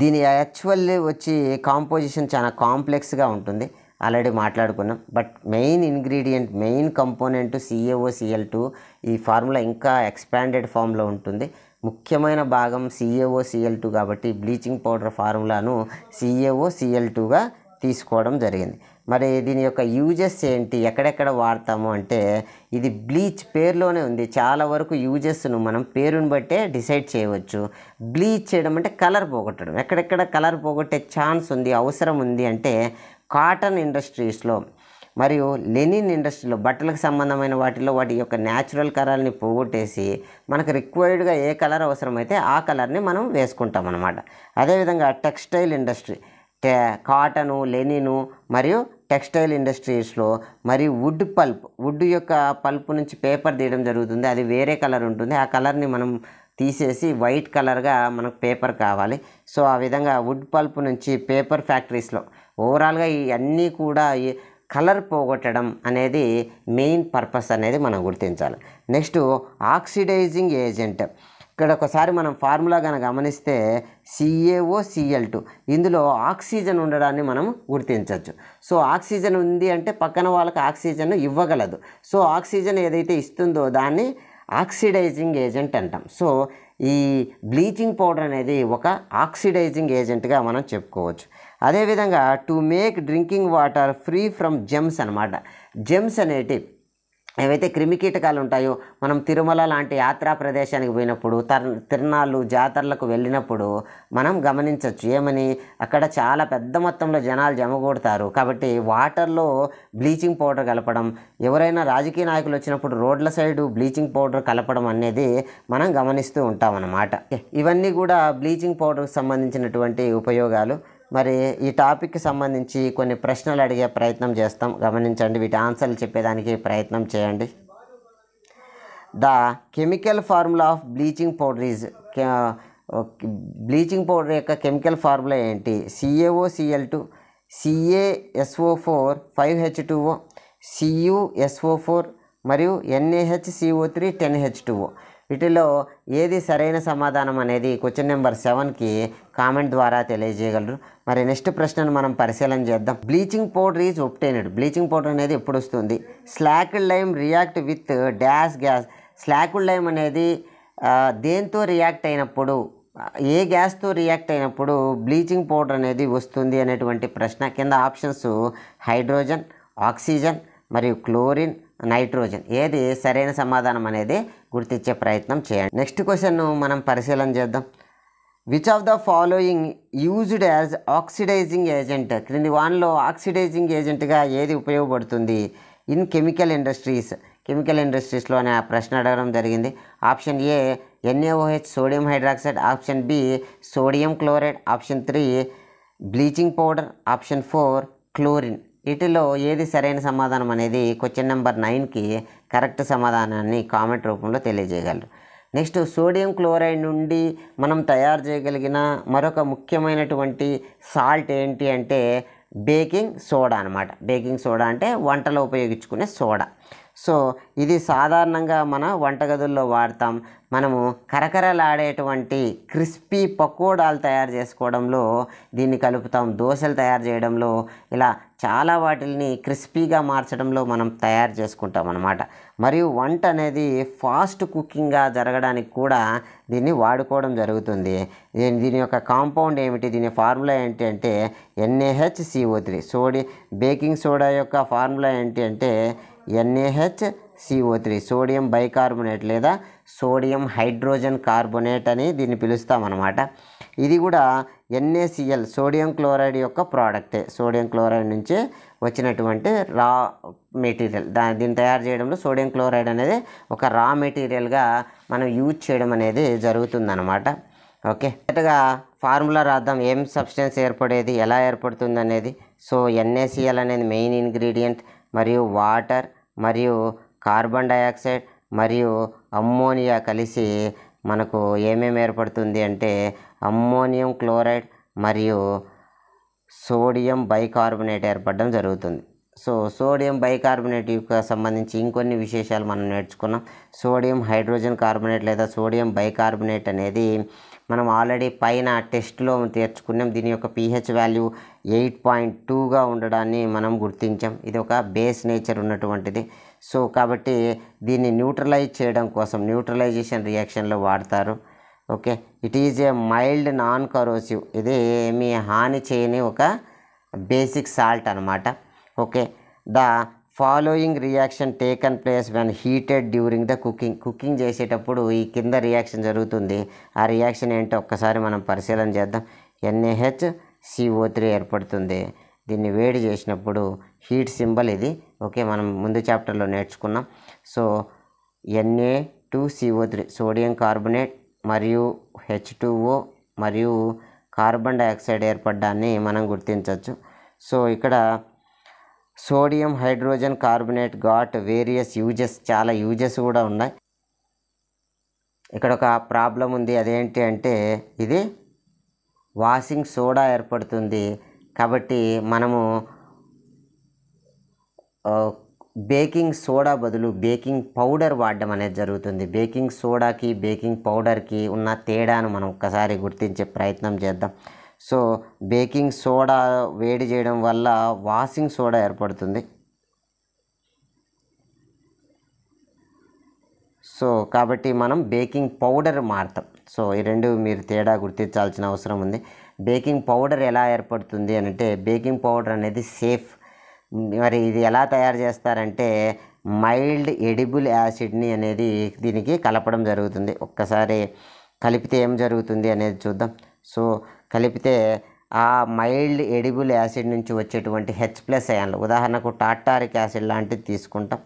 దీని యాక్చువల్ వచ్చి కాంపోజిషన్ చాలా కాంప్లెక్స్గా ఉంటుంది ఆల్రెడీ మాట్లాడుకున్నాం but main ingredient main component C A O CL two ఈ ఫార్ములా ఇంకా ఎక్స్పాండెడ్ ఫామ్లో ఉంటుంది ముఖ్యమైన భాగం సిఏఓ సిఎల్ టూ కాబట్టి బ్లీచింగ్ పౌడర్ ఫార్ములాను సిఏఓ సిఎల్ టూగా తీసుకోవడం జరిగింది మరి దీని యొక్క యూజెస్ ఏంటి ఎక్కడెక్కడ వాడతాము అంటే ఇది బ్లీచ్ పేరులోనే ఉంది చాలా వరకు యూజెస్ను మనం పేరుని బట్టే డిసైడ్ చేయవచ్చు బ్లీచ్ చేయడం అంటే కలర్ పోగొట్టడం ఎక్కడెక్కడ కలర్ పోగొట్టే ఛాన్స్ ఉంది అవసరం ఉంది అంటే కాటన్ ఇండస్ట్రీస్లో మరియు లెనిన్ ఇండస్ట్రీలో బట్టలకు సంబంధమైన వాటిలో వాటి యొక్క న్యాచురల్ కలర్ని పోగొట్టేసి మనకు రిక్వైర్డ్గా ఏ కలర్ అవసరమైతే ఆ కలర్ని మనం వేసుకుంటాం అనమాట అదేవిధంగా టెక్స్టైల్ ఇండస్ట్రీ టే కాటను లెనిను మరియు టెక్స్టైల్ ఇండస్ట్రీస్లో మరియు వుడ్ పల్ప్ వుడ్ యొక్క పల్ప్ నుంచి పేపర్ తీయడం జరుగుతుంది అది వేరే కలర్ ఉంటుంది ఆ కలర్ని మనం తీసేసి వైట్ కలర్గా మనకు పేపర్ కావాలి సో ఆ విధంగా వుడ్ పల్ప్ నుంచి పేపర్ ఫ్యాక్టరీస్లో ఓవరాల్గా ఈ అన్నీ కూడా కలర్ పోగొట్టడం అనేది మెయిన్ పర్పస్ అనేది మనం గుర్తించాలి నెక్స్ట్ ఆక్సిడైజింగ్ ఏజెంట్ ఇక్కడ ఒకసారి మనం ఫార్ములా కనుక గమనిస్తే సిఏఓ సిఎల్ టూ ఇందులో ఆక్సిజన్ ఉండడాన్ని మనం గుర్తించవచ్చు సో ఆక్సిజన్ ఉంది అంటే పక్కన వాళ్ళకి ఆక్సిజన్ ఇవ్వగలదు సో ఆక్సిజన్ ఏదైతే ఇస్తుందో దాన్ని ఆక్సిడైజింగ్ ఏజెంట్ అంటాం సో ఈ బ్లీచింగ్ పౌడర్ అనేది ఒక ఆక్సిడైజింగ్ ఏజెంట్గా మనం చెప్పుకోవచ్చు అదేవిధంగా to make drinking water free from germs అనమాట జెమ్స్ అనేటివి ఏవైతే క్రిమికీటకాలు ఉంటాయో మనం తిరుమల లాంటి యాత్రా ప్రదేశానికి పోయినప్పుడు తర్ తిరణాలు జాతరలకు వెళ్ళినప్పుడు మనం గమనించవచ్చు ఏమని అక్కడ చాలా పెద్ద మొత్తంలో జనాలు జమకూడతారు కాబట్టి వాటర్లో బ్లీచింగ్ పౌడర్ కలపడం ఎవరైనా రాజకీయ నాయకులు వచ్చినప్పుడు రోడ్ల సైడు బ్లీచింగ్ పౌడర్ కలపడం అనేది మనం గమనిస్తూ ఉంటామన్నమాట ఇవన్నీ కూడా బ్లీచింగ్ పౌడర్కి సంబంధించినటువంటి ఉపయోగాలు మరి ఈ టాపిక్కి సంబంధించి కొన్ని ప్రశ్నలు అడిగే ప్రయత్నం చేస్తాం గమనించండి వీటి ఆన్సర్లు చెప్పేదానికి ప్రయత్నం చేయండి the chemical formula of bleaching powder is bleaching powder యొక్క కెమికల్ ఫార్ములా ఏంటి C A O CL two C A S O four five H two O C U S O four మరియు N A H C O three ten H two O వీటిలో ఏది సరైన సమాధానం అనేది క్వశ్చన్ నెంబర్ సెవెన్కి కామెంట్ ద్వారా తెలియజేయగలరు మరి నెక్స్ట్ ప్రశ్నను మనం పరిశీలన చేద్దాం bleaching powder is obtained bleaching powder అనేది ఎప్పుడు వస్తుంది slack lime react with dash gas slack lime అనేది దేంతో రియాక్ట్ అయినప్పుడు ఏ గ్యాస్తో రియాక్ట్ అయినప్పుడు బ్లీచింగ్ పౌడర్ అనేది వస్తుంది అనేటువంటి ప్రశ్న కింద ఆప్షన్స్ హైడ్రోజన్ ఆక్సిజన్ మరియు క్లోరిన్ నైట్రోజన్ ఏది సరైన సమాధానం అనేది గుర్తించే ప్రయత్నం చేయండి నెక్స్ట్ క్వశ్చన్ను మనం పరిశీలన చేద్దాం which of the following used as oxidising agent క్రింది వాన్లో ఆక్సిడైజింగ్ ఏజెంట్గా ఏది ఉపయోగపడుతుంది ఇన్ కెమికల్ ఇండస్ట్రీస్ కెమికల్ ఇండస్ట్రీస్లో అనే ప్రశ్న అడగడం జరిగింది option A N A O H sodium hydroxide option B sodium chloride option three bleaching powder option four chlorine వీటిలో ఏది సరైన సమాధానం అనేది క్వశ్చన్ నెంబర్ నైన్కి కరెక్ట్ సమాధానాన్ని కామెంట్ రూపంలో తెలియజేయగలరు నెక్స్ట్ సోడియం క్లోరైడ్ నుండి మనం తయారు చేయగలిగిన మరొక ముఖ్యమైనటువంటి సాల్ట్ ఏంటి అంటే బేకింగ్ సోడా అనమాట బేకింగ్ సోడా అంటే వంటలో ఉపయోగించుకునే సోడా సో ఇది సాధారణంగా మన వంటగదుల్లో వాడతాం మనము కరకరలాడేటువంటి క్రిస్పీ పకోడాలు తయారు చేసుకోవడంలో దీన్ని కలుపుతాం దోశలు తయారు చేయడంలో ఇలా చాలా వాటిల్ని క్రిస్పీగా మార్చడంలో మనం తయారు చేసుకుంటాం అన్నమాట మరియు వంట అనేది ఫాస్ట్ కుకింగ్గా జరగడానికి కూడా దీన్ని వాడుకోవడం జరుగుతుంది దీని యొక్క కాంపౌండ్ ఏమిటి దీని ఫార్ములా ఏంటి అంటే సిఓ త్రీ సోడి బేకింగ్ సోడా యొక్క ఫార్ములా ఏంటి అంటే N A H C O three sodium bicarbonate లేదా సోడియం హైడ్రోజన్ కార్బొనేట్ అని దీన్ని పిలుస్తామన్నమాట ఇది కూడా ఎన్ఏసిఎల్ సోడియం క్లోరైడ్ యొక్క ప్రోడక్టే సోడియం క్లోరైడ్ నుంచి వచ్చినటువంటి రా మెటీరియల్ దా దీన్ని తయారు చేయడంలో సోడియం క్లోరైడ్ అనేది ఒక రా మెటీరియల్గా మనం యూజ్ చేయడం అనేది జరుగుతుందన్నమాట ఓకే మొదటగా ఫార్ములా రాద్దాం ఏం సబ్స్టెన్స్ ఏర్పడేది ఎలా ఏర్పడుతుంది అనేది సో ఎన్ఏసిఎల్ అనేది మెయిన్ ఇంగ్రీడియంట్ మరియు వాటర్ మరియు కార్బన్ డైఆక్సైడ్ మరియు అమ్మోనియా కలిసి మనకు ఏమేమి ఏర్పడుతుంది అంటే అమ్మోనియం క్లోరైడ్ మరియు సోడియం బైకార్బోనేట్ ఏర్పడడం జరుగుతుంది సో సోడియం బైకార్బోనేట్ యొక్క సంబంధించి ఇంకొన్ని విశేషాలు మనం నేర్చుకున్నాం సోడియం హైడ్రోజన్ కార్బోనేట్ లేదా సోడియం బైకార్బోనేట్ అనేది మనం ఆల్రెడీ పైన టెస్ట్లో తెచ్చుకున్నాం దీని యొక్క పీహెచ్ వాల్యూ ఎయిట్ పాయింట్ టూగా ఉండడాన్ని మనం గుర్తించాం ఇది ఒక బేస్ నేచర్ ఉన్నటువంటిది సో కాబట్టి దీన్ని న్యూట్రలైజ్ చేయడం కోసం న్యూట్రలైజేషన్ రియాక్షన్లో వాడతారు okay it is a mild non corrosive ఇది ఏమీ హాని చేయని ఒక బేసిక్ సాల్ట్ అనమాట okay the following reaction taken place when heated during the cooking cooking చేసేటప్పుడు ఈ కింద రియాక్షన్ జరుగుతుంది ఆ రియాక్షన్ ఏంటో ఒక్కసారి మనం పరిశీలన చేద్దాం ఎన్ఏహెచ్ సిఓ త్రీ ఏర్పడుతుంది దీన్ని వేడి చేసినప్పుడు హీట్ సింబల్ ఇది ఓకే మనం ముందు చాప్టర్లో నేర్చుకున్నాం so N A two CO three sodium carbonate మరియు హెచ్ టూఓ మరియు కార్బన్ డైఆక్సైడ్ ఏర్పడ్డాన్ని మనం గుర్తించవచ్చు సో ఇక్కడ sodium hydrogen carbonate got various uses చాలా యూజెస్ కూడా ఉన్నాయి ఇక్కడ ఒక ప్రాబ్లం ఉంది అదేంటి అంటే ఇది వాషింగ్ సోడా ఏర్పడుతుంది కాబట్టి మనము బేకింగ్ సోడా బదులు బేకింగ్ పౌడర్ వాడడం అనేది జరుగుతుంది బేకింగ్ సోడాకి బేకింగ్ పౌడర్కి ఉన్న తేడాను మనం ఒక్కసారి గుర్తించే ప్రయత్నం చేద్దాం సో బేకింగ్ సోడా వేడి చేయడం వల్ల వాషింగ్ సోడా ఏర్పడుతుంది సో కాబట్టి మనం బేకింగ్ పౌడర్ మారుతాం సో ఈ రెండు మీరు తేడా గుర్తించాల్సిన అవసరం ఉంది బేకింగ్ పౌడర్ ఎలా ఏర్పడుతుంది అని అంటే బేకింగ్ పౌడర్ అనేది సేఫ్ మరి ఇది ఎలా తయారు చేస్తారంటే మైల్డ్ ఎడిబుల్ యాసిడ్ని అనేది దీనికి కలపడం జరుగుతుంది ఒక్కసారి కలిపితే ఏం జరుగుతుంది అనేది చూద్దాం సో కలిపితే ఆ మైల్డ్ ఎడిబుల్ యాసిడ్ నుంచి వచ్చేటువంటి హెచ్ ప్లస్ అయాన్లు ఉదాహరణకు టాటారిక్ యాసిడ్ లాంటిది తీసుకుంటాం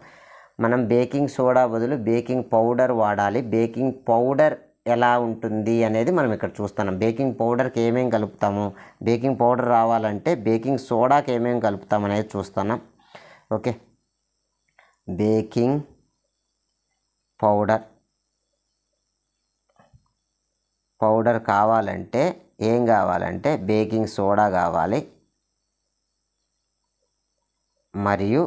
మనం బేకింగ్ సోడా బదులు బేకింగ్ పౌడర్ వాడాలి బేకింగ్ పౌడర్ ఎలా ఉంటుంది అనేది మనం ఇక్కడ చూస్తున్నాం బేకింగ్ పౌడర్కి ఏమేమి కలుపుతాము బేకింగ్ పౌడర్ రావాలంటే బేకింగ్ సోడాకి ఏమేమి కలుపుతాం అనేది చూస్తున్నాం ఓకే బేకింగ్ పౌడర్ పౌడర్ కావాలంటే ఏం కావాలంటే బేకింగ్ సోడా కావాలి మరియు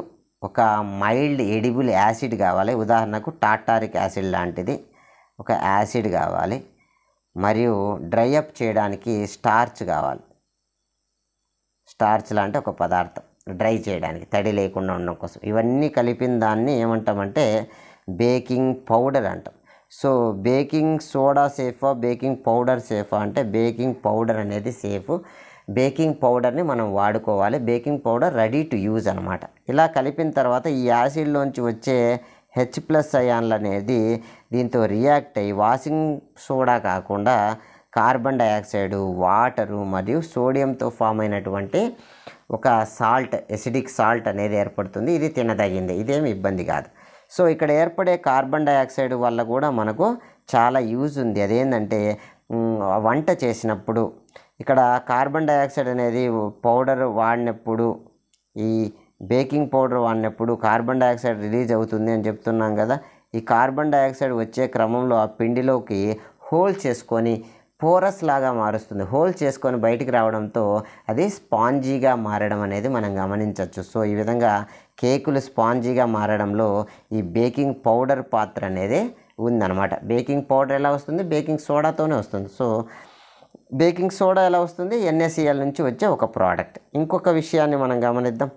ఒక మైల్డ్ ఎడిబుల్ యాసిడ్ కావాలి ఉదాహరణకు టాటారిక్ యాసిడ్ లాంటిది ఒక యాసిడ్ కావాలి మరియు డ్రై అప్ చేయడానికి స్టార్చ్ కావాలి స్టార్చ్ లాంటి ఒక పదార్థం డ్రై చేయడానికి తడి లేకుండా ఉండడం కోసం ఇవన్నీ కలిపిన దాన్ని ఏమంటామంటే బేకింగ్ పౌడర్ అంటాం సో బేకింగ్ సోడా సేఫా బేకింగ్ పౌడర్ సేఫా అంటే బేకింగ్ పౌడర్ అనేది సేఫ్ బేకింగ్ పౌడర్ని మనం వాడుకోవాలి baking powder ready to use అనమాట ఇలా కలిపిన తర్వాత ఈ యాసిడ్లోంచి వచ్చే హెచ్ ప్లస్ అయాన్లు అనేది దీంతో రియాక్ట్ అయ్యి వాషింగ్ సోడా కాకుండా కార్బన్ డైఆక్సైడ్ వాటరు మరియు సోడియంతో ఫామ్ అయినటువంటి ఒక సాల్ట్ ఎసిడిక్ సాల్ట్ అనేది ఏర్పడుతుంది ఇది తినదగింది ఇదేమి ఇబ్బంది కాదు సో ఇక్కడ ఏర్పడే కార్బన్ డైఆక్సైడ్ వల్ల కూడా మనకు చాలా యూజ్ ఉంది అదేంటంటే వంట చేసినప్పుడు ఇక్కడ కార్బన్ డైఆక్సైడ్ అనేది పౌడర్ వాడినప్పుడు ఈ బేకింగ్ పౌడర్ వాడినప్పుడు కార్బన్ డైఆక్సైడ్ రిలీజ్ అవుతుంది అని చెప్తున్నాం కదా ఈ కార్బన్ డైఆక్సైడ్ వచ్చే క్రమంలో ఆ పిండిలోకి హోల్ చేసుకొని పోరస్ లాగా మారుస్తుంది హోల్ చేసుకొని బయటికి రావడంతో అది స్పాంజీగా మారడం అనేది మనం గమనించవచ్చు సో ఈ విధంగా కేకులు స్పాంజీగా మారడంలో ఈ బేకింగ్ పౌడర్ పాత్ర అనేది ఉందన్నమాట బేకింగ్ పౌడర్ ఎలా వస్తుంది బేకింగ్ సోడాతోనే వస్తుంది సో బేకింగ్ సోడా ఎలా వస్తుంది ఎన్ఎస్ఈఎల్ నుంచి వచ్చే ఒక ప్రోడక్ట్ ఇంకొక విషయాన్ని మనం గమనిద్దాం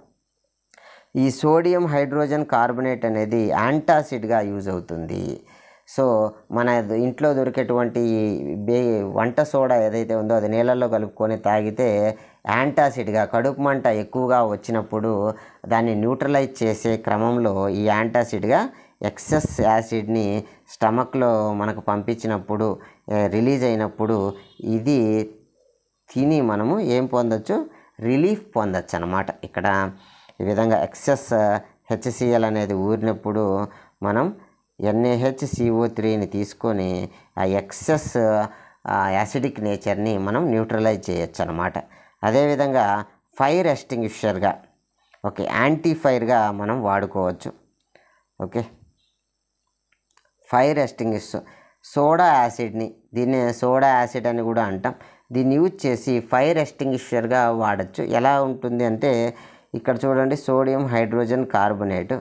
ఈ సోడియం హైడ్రోజన్ కార్బొనేట్ అనేది యాంటాసిడ్గా యూజ్ అవుతుంది సో మన ఇంట్లో దొరికేటువంటి బే వంట సోడా ఏదైతే ఉందో అది నీళ్ళల్లో కలుపుకొని తాగితే యాంటాసిడ్గా కడుపు మంట ఎక్కువగా వచ్చినప్పుడు దాన్ని న్యూట్రలైజ్ చేసే క్రమంలో ఈ యాంటాసిడ్గా ఎక్సెస్ యాసిడ్ని స్టమక్లో మనకు పంపించినప్పుడు రిలీజ్ అయినప్పుడు ఇది తిని మనము ఏం పొందొచ్చు రిలీఫ్ పొందొచ్చు అనమాట ఇక్కడ ఈ విధంగా ఎక్సెస్ హెచ్సిఎల్ అనేది ఊరినప్పుడు మనం ఎన్ఏహెచ్ సిఓ త్రీని తీసుకొని ఆ ఎక్సెస్ యాసిడిక్ నేచర్ని మనం న్యూట్రలైజ్ చేయొచ్చు అనమాట అదేవిధంగా ఫైర్ ఎస్టింగ్విషర్గా ఓకే యాంటీ ఫైర్గా మనం వాడుకోవచ్చు ఓకే ఫైర్ ఎస్టింగ్విష్ సోడా యాసిడ్ని దీన్ని సోడా యాసిడ్ అని కూడా అంటాం దీన్ని యూజ్ చేసి ఫైర్ ఎస్టింగ్విషర్గా వాడచ్చు ఎలా ఉంటుంది అంటే ఇక్కడ చూడండి సోడియం హైడ్రోజన్ కార్బొనేటు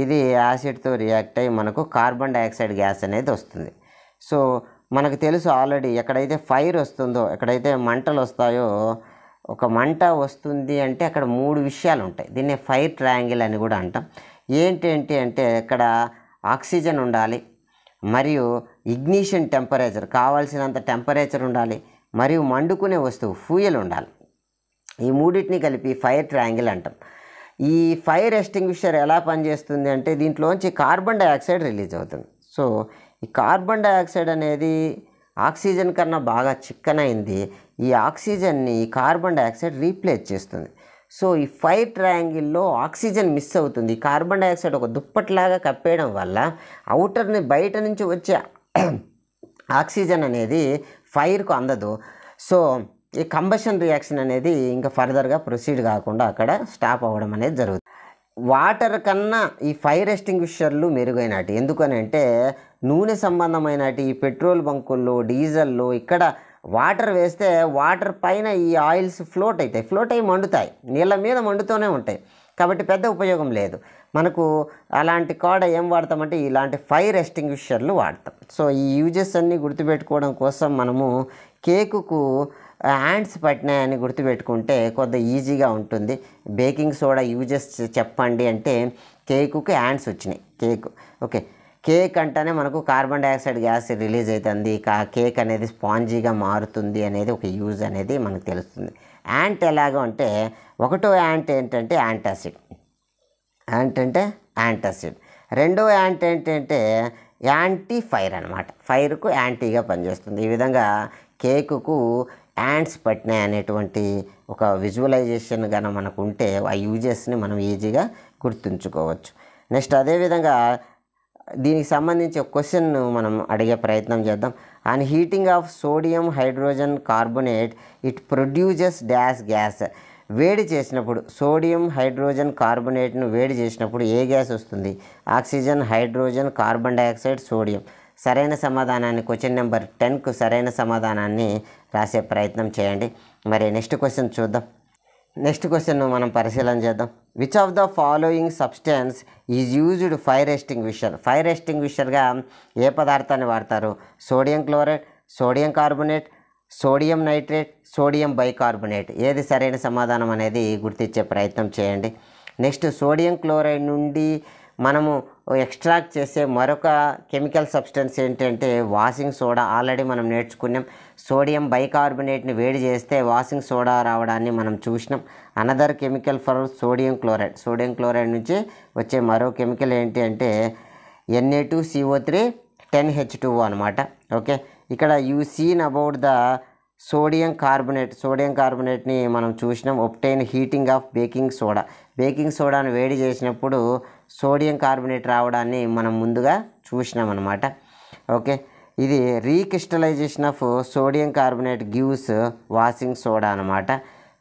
ఇది యాసిడ్తో రియాక్ట్ అయ్యి మనకు కార్బన్ డైఆక్సైడ్ గ్యాస్ అనేది వస్తుంది సో మనకు తెలుసు ఆల్రెడీ ఎక్కడైతే ఫైర్ వస్తుందో ఎక్కడైతే మంటలు వస్తాయో ఒక మంట వస్తుంది అంటే అక్కడ మూడు విషయాలు ఉంటాయి దీన్ని ఫైర్ ట్రయాంగిల్ అని కూడా అంటాం ఏంటేంటి అంటే ఇక్కడ ఆక్సిజన్ ఉండాలి మరియు ఇగ్నిషన్ టెంపరేచర్ కావాల్సినంత టెంపరేచర్ ఉండాలి మరియు మండుకునే వస్తువు ఫూయల్ ఉండాలి ఈ మూడింటిని కలిపి ఫైర్ ట్రయాంగిల్ అంటాం ఈ ఫైర్ ఎస్టింగ్విషర్ ఎలా పనిచేస్తుంది అంటే దీంట్లోంచి కార్బన్ డైఆక్సైడ్ రిలీజ్ అవుతుంది సో ఈ కార్బన్ డైఆక్సైడ్ అనేది ఆక్సిజన్ కన్నా బాగా చిక్కనైంది ఈ ఆక్సిజన్ని ఈ కార్బన్ డైఆక్సైడ్ రీప్లేస్ చేస్తుంది సో ఈ ఫైర్ ట్రయాంగిల్లో ఆక్సిజన్ మిస్ అవుతుంది కార్బన్ డైఆక్సైడ్ ఒక దుప్పట్లాగా కప్పేయడం వల్ల అవుటర్ని బయట నుంచి వచ్చే ఆక్సిజన్ అనేది ఫైర్కు అందదు సో ఈ కంబషన్ రియాక్షన్ అనేది ఇంకా ఫర్దర్గా ప్రొసీడ్ కాకుండా అక్కడ స్టాప్ అవ్వడం అనేది జరుగుతుంది వాటర్ కన్నా ఈ ఫైర్ ఎస్టింగ్విషర్లు మెరుగైనటి ఎందుకనంటే నూనె సంబంధమైనటి ఈ పెట్రోల్ బంకుల్లో డీజిల్లో ఇక్కడ వాటర్ వేస్తే వాటర్ పైన ఈ ఆయిల్స్ ఫ్లోట్ అవుతాయి ఫ్లోట్ అయ్యి మండుతాయి నీళ్ళ మీద మండుతూనే ఉంటాయి కాబట్టి పెద్ద ఉపయోగం లేదు మనకు అలాంటి కాడ ఏం వాడతామంటే ఇలాంటి ఫైర్ ఎస్టింగ్విషర్లు వాడతాం సో ఈ యూజెస్ అన్నీ గుర్తుపెట్టుకోవడం కోసం మనము కేకుకు హ్యాండ్స్ పట్టినాయని గుర్తుపెట్టుకుంటే కొద్దిగా ఈజీగా ఉంటుంది బేకింగ్ సోడా యూజెస్ చెప్పండి అంటే కేకుకి హ్యాండ్స్ వచ్చినాయి కేక్ ఓకే కేక్ అంటేనే మనకు కార్బన్ డైఆక్సైడ్ గ్యాస్ రిలీజ్ అవుతుంది కేక్ అనేది స్పాంజీగా మారుతుంది అనేది ఒక యూజ్ అనేది మనకు తెలుస్తుంది యాంట్ ఎలాగో అంటే ఒకటో యాంట్ ఏంటంటే యాంటాసిడ్ యాంట్ అంటే యాంటాసిడ్ రెండో యాంట్ ఏంటంటే యాంటీ ఫైర్ అనమాట ఫైర్కు యాంటీగా పనిచేస్తుంది ఈ విధంగా కేకుకు యాండ్స్ పట్టినాయి అనేటువంటి ఒక విజువలైజేషన్ కానీ మనకు ఉంటే ఆ యూజెస్ని మనం ఈజీగా గుర్తుంచుకోవచ్చు నెక్స్ట్ అదేవిధంగా దీనికి సంబంధించి ఒక క్వశ్చన్ మనం అడిగే ప్రయత్నం చేద్దాం and heating of sodium hydrogen carbonate it produces dash gas వేడి చేసినప్పుడు సోడియం హైడ్రోజన్ కార్బొనేట్ను వేడి చేసినప్పుడు ఏ గ్యాస్ వస్తుంది oxygen hydrogen carbon dioxide sodium సరైన సమాధానాన్ని క్వశ్చన్ నెంబర్ టెన్కు సరైన సమాధానాన్ని రాసే ప్రయత్నం చేయండి మరి నెక్స్ట్ క్వశ్చన్ చూద్దాం నెక్స్ట్ క్వశ్చన్ మనం పరిశీలన చేద్దాం which of the following substance is used fire విషర్ ఫైర్ విషర్గా ఏ పదార్థాన్ని వాడతారు sodium chloride sodium carbonate sodium nitrate sodium bicarbonate ఏది సరైన సమాధానం అనేది గుర్తించే ప్రయత్నం చేయండి నెక్స్ట్ సోడియం క్లోరైడ్ నుండి మనము ఎక్స్ట్రాక్ట్ చేసే మరొక కెమికల్ సబ్స్టెన్స్ ఏంటంటే వాషింగ్ సోడా ఆల్రెడీ మనం నేర్చుకున్నాం సోడియం కార్బనేట్ని వేడి చేస్తే వాషింగ్ సోడా రావడాన్ని మనం చూసినాం another chemical for sodium chloride sodium chloride నుంచి వచ్చే మరో కెమికల్ ఏంటి అంటే N A two CO three ten H two అనమాట ఓకే ఇక్కడ you seen about the sodium carbonate sodium కార్బొనేట్ని మనం చూసినాం obtain heating of baking soda baking సోడాను వేడి చేసినప్పుడు సోడియం కార్బోనేట్ రావడాన్ని మనం ముందుగా చూసినామన్నమాట ఓకే ఇది recrystallisation of sodium carbonate gives washing soda అనమాట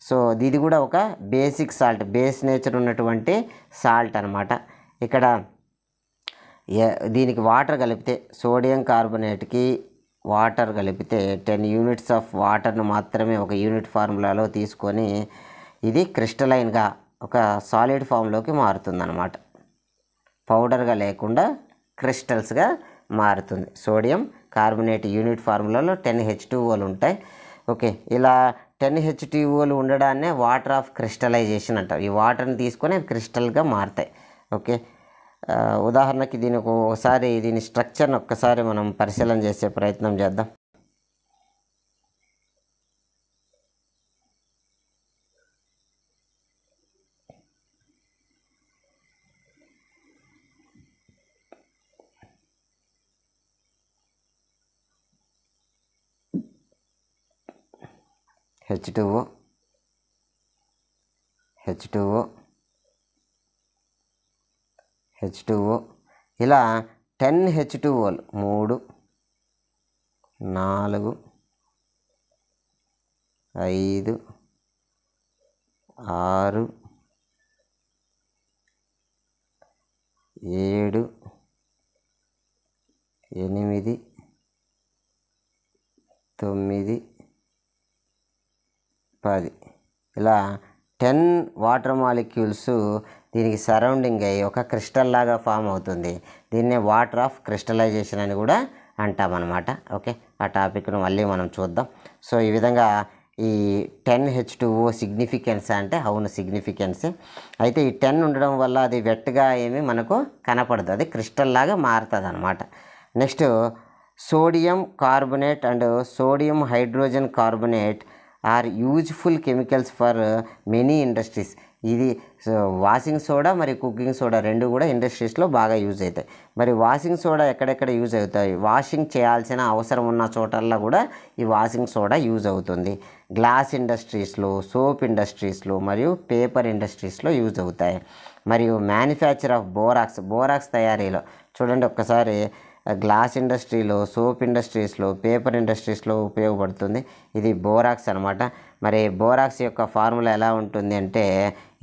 సో ఇది కూడా ఒక బేసిక్ సాల్ట్ బేస్ నేచర్ ఉన్నటువంటి సాల్ట్ అనమాట ఇక్కడ దీనికి వాటర్ కలిపితే సోడియం కార్బొనేట్కి వాటర్ కలిపితే టెన్ యూనిట్స్ ఆఫ్ వాటర్ను మాత్రమే ఒక యూనిట్ ఫార్ములాలో తీసుకొని ఇది క్రిస్టలైన్గా ఒక సాలిడ్ ఫామ్లోకి మారుతుందన్నమాట పౌడర్గా లేకుండా క్రిస్టల్స్గా మారుతుంది సోడియం కార్బొనేట్ యూనిట్ ఫార్ములాలో టెన్ హెచ్ టూఓలు ఉంటాయి ఓకే ఇలా టెన్ హెచ్ టూఓలు ఉండడాన్నే వాటర్ ఆఫ్ క్రిస్టలైజేషన్ అంటారు ఈ వాటర్ని తీసుకొని అవి క్రిస్టల్గా మారుతాయి ఓకే ఉదాహరణకి దీనికి ఒకసారి దీని స్ట్రక్చర్ని ఒక్కసారి మనం పరిశీలన చేసే ప్రయత్నం చేద్దాం H two O H two O H two O ఇలా టెన్ హెచ్ టూఓలు మూడు నాలుగు ఐదు ఆరు ఏడు ఎనిమిది తొమ్మిది పది ఇలా టెన్ వాటర్ మాలిక్యూల్స్ దీనికి సరౌండింగ్ అయ్యి ఒక క్రిస్టల్ లాగా ఫామ్ అవుతుంది దీన్నే వాటర్ ఆఫ్ క్రిస్టలైజేషన్ అని కూడా అంటామన్నమాట ఓకే ఆ టాపిక్ను మళ్ళీ మనం చూద్దాం సో ఈ విధంగా ఈ టెన్ హెచ్ టూఓ సిగ్నిఫికెన్స్ అంటే అవును సిగ్నిఫికెన్స్ అయితే ఈ టెన్ ఉండడం వల్ల అది వెట్గా ఏమి మనకు కనపడదు అది క్రిస్టల్ లాగా మారుతుంది అనమాట next sodium carbonate and sodium hydrogen carbonate are useful chemicals for many industries ఇది వాషింగ్ సోడా మరియు కుకింగ్ సోడా రెండు కూడా ఇండస్ట్రీస్లో బాగా యూజ్ అవుతాయి మరి వాషింగ్ సోడా ఎక్కడెక్కడ యూజ్ అవుతాయి వాషింగ్ చేయాల్సిన అవసరం ఉన్న చోటల్లో కూడా ఈ వాషింగ్ సోడా యూజ్ అవుతుంది గ్లాస్ ఇండస్ట్రీస్లో సోప్ ఇండస్ట్రీస్లో మరియు పేపర్ ఇండస్ట్రీస్లో యూజ్ అవుతాయి మరియు మ్యానుఫ్యాక్చర్ ఆఫ్ బోరాక్స్ బోరాక్స్ తయారీలో చూడండి ఒక్కసారి గ్లాస్ ఇండస్ట్రీలో సోప్ ఇండస్ట్రీస్లో పేపర్ ఇండస్ట్రీస్లో ఉపయోగపడుతుంది ఇది బోరాక్స్ అనమాట మరి బోరాక్స్ యొక్క ఫార్ములా ఎలా ఉంటుంది అంటే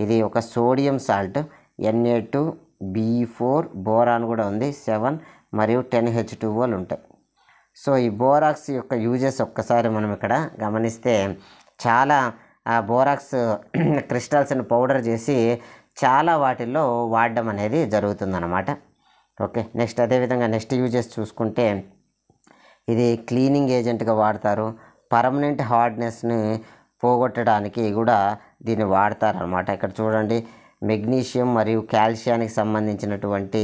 ఇది ఒక sodium salt N A two B four boron కూడా ఉంది సెవెన్ మరియు టెన్ హెచ్ టూ ఉంటాయి సో ఈ బోరాక్స్ యొక్క యూజెస్ ఒక్కసారి మనం ఇక్కడ గమనిస్తే చాలా ఆ బోరాక్స్ [clears throat] క్రిస్టల్స్ని పౌడర్ చేసి చాలా వాటిల్లో వాడడం అనేది జరుగుతుందన్నమాట ఓకే నెక్స్ట్ అదేవిధంగా నెక్స్ట్ యూజెస్ చూసుకుంటే ఇది క్లీనింగ్ ఏజెంట్గా వాడతారు పర్మనెంట్ హార్డ్నెస్ని పోగొట్టడానికి కూడా దీన్ని వాడతారనమాట ఇక్కడ చూడండి మెగ్నీషియం మరియు కాల్షియానికి సంబంధించినటువంటి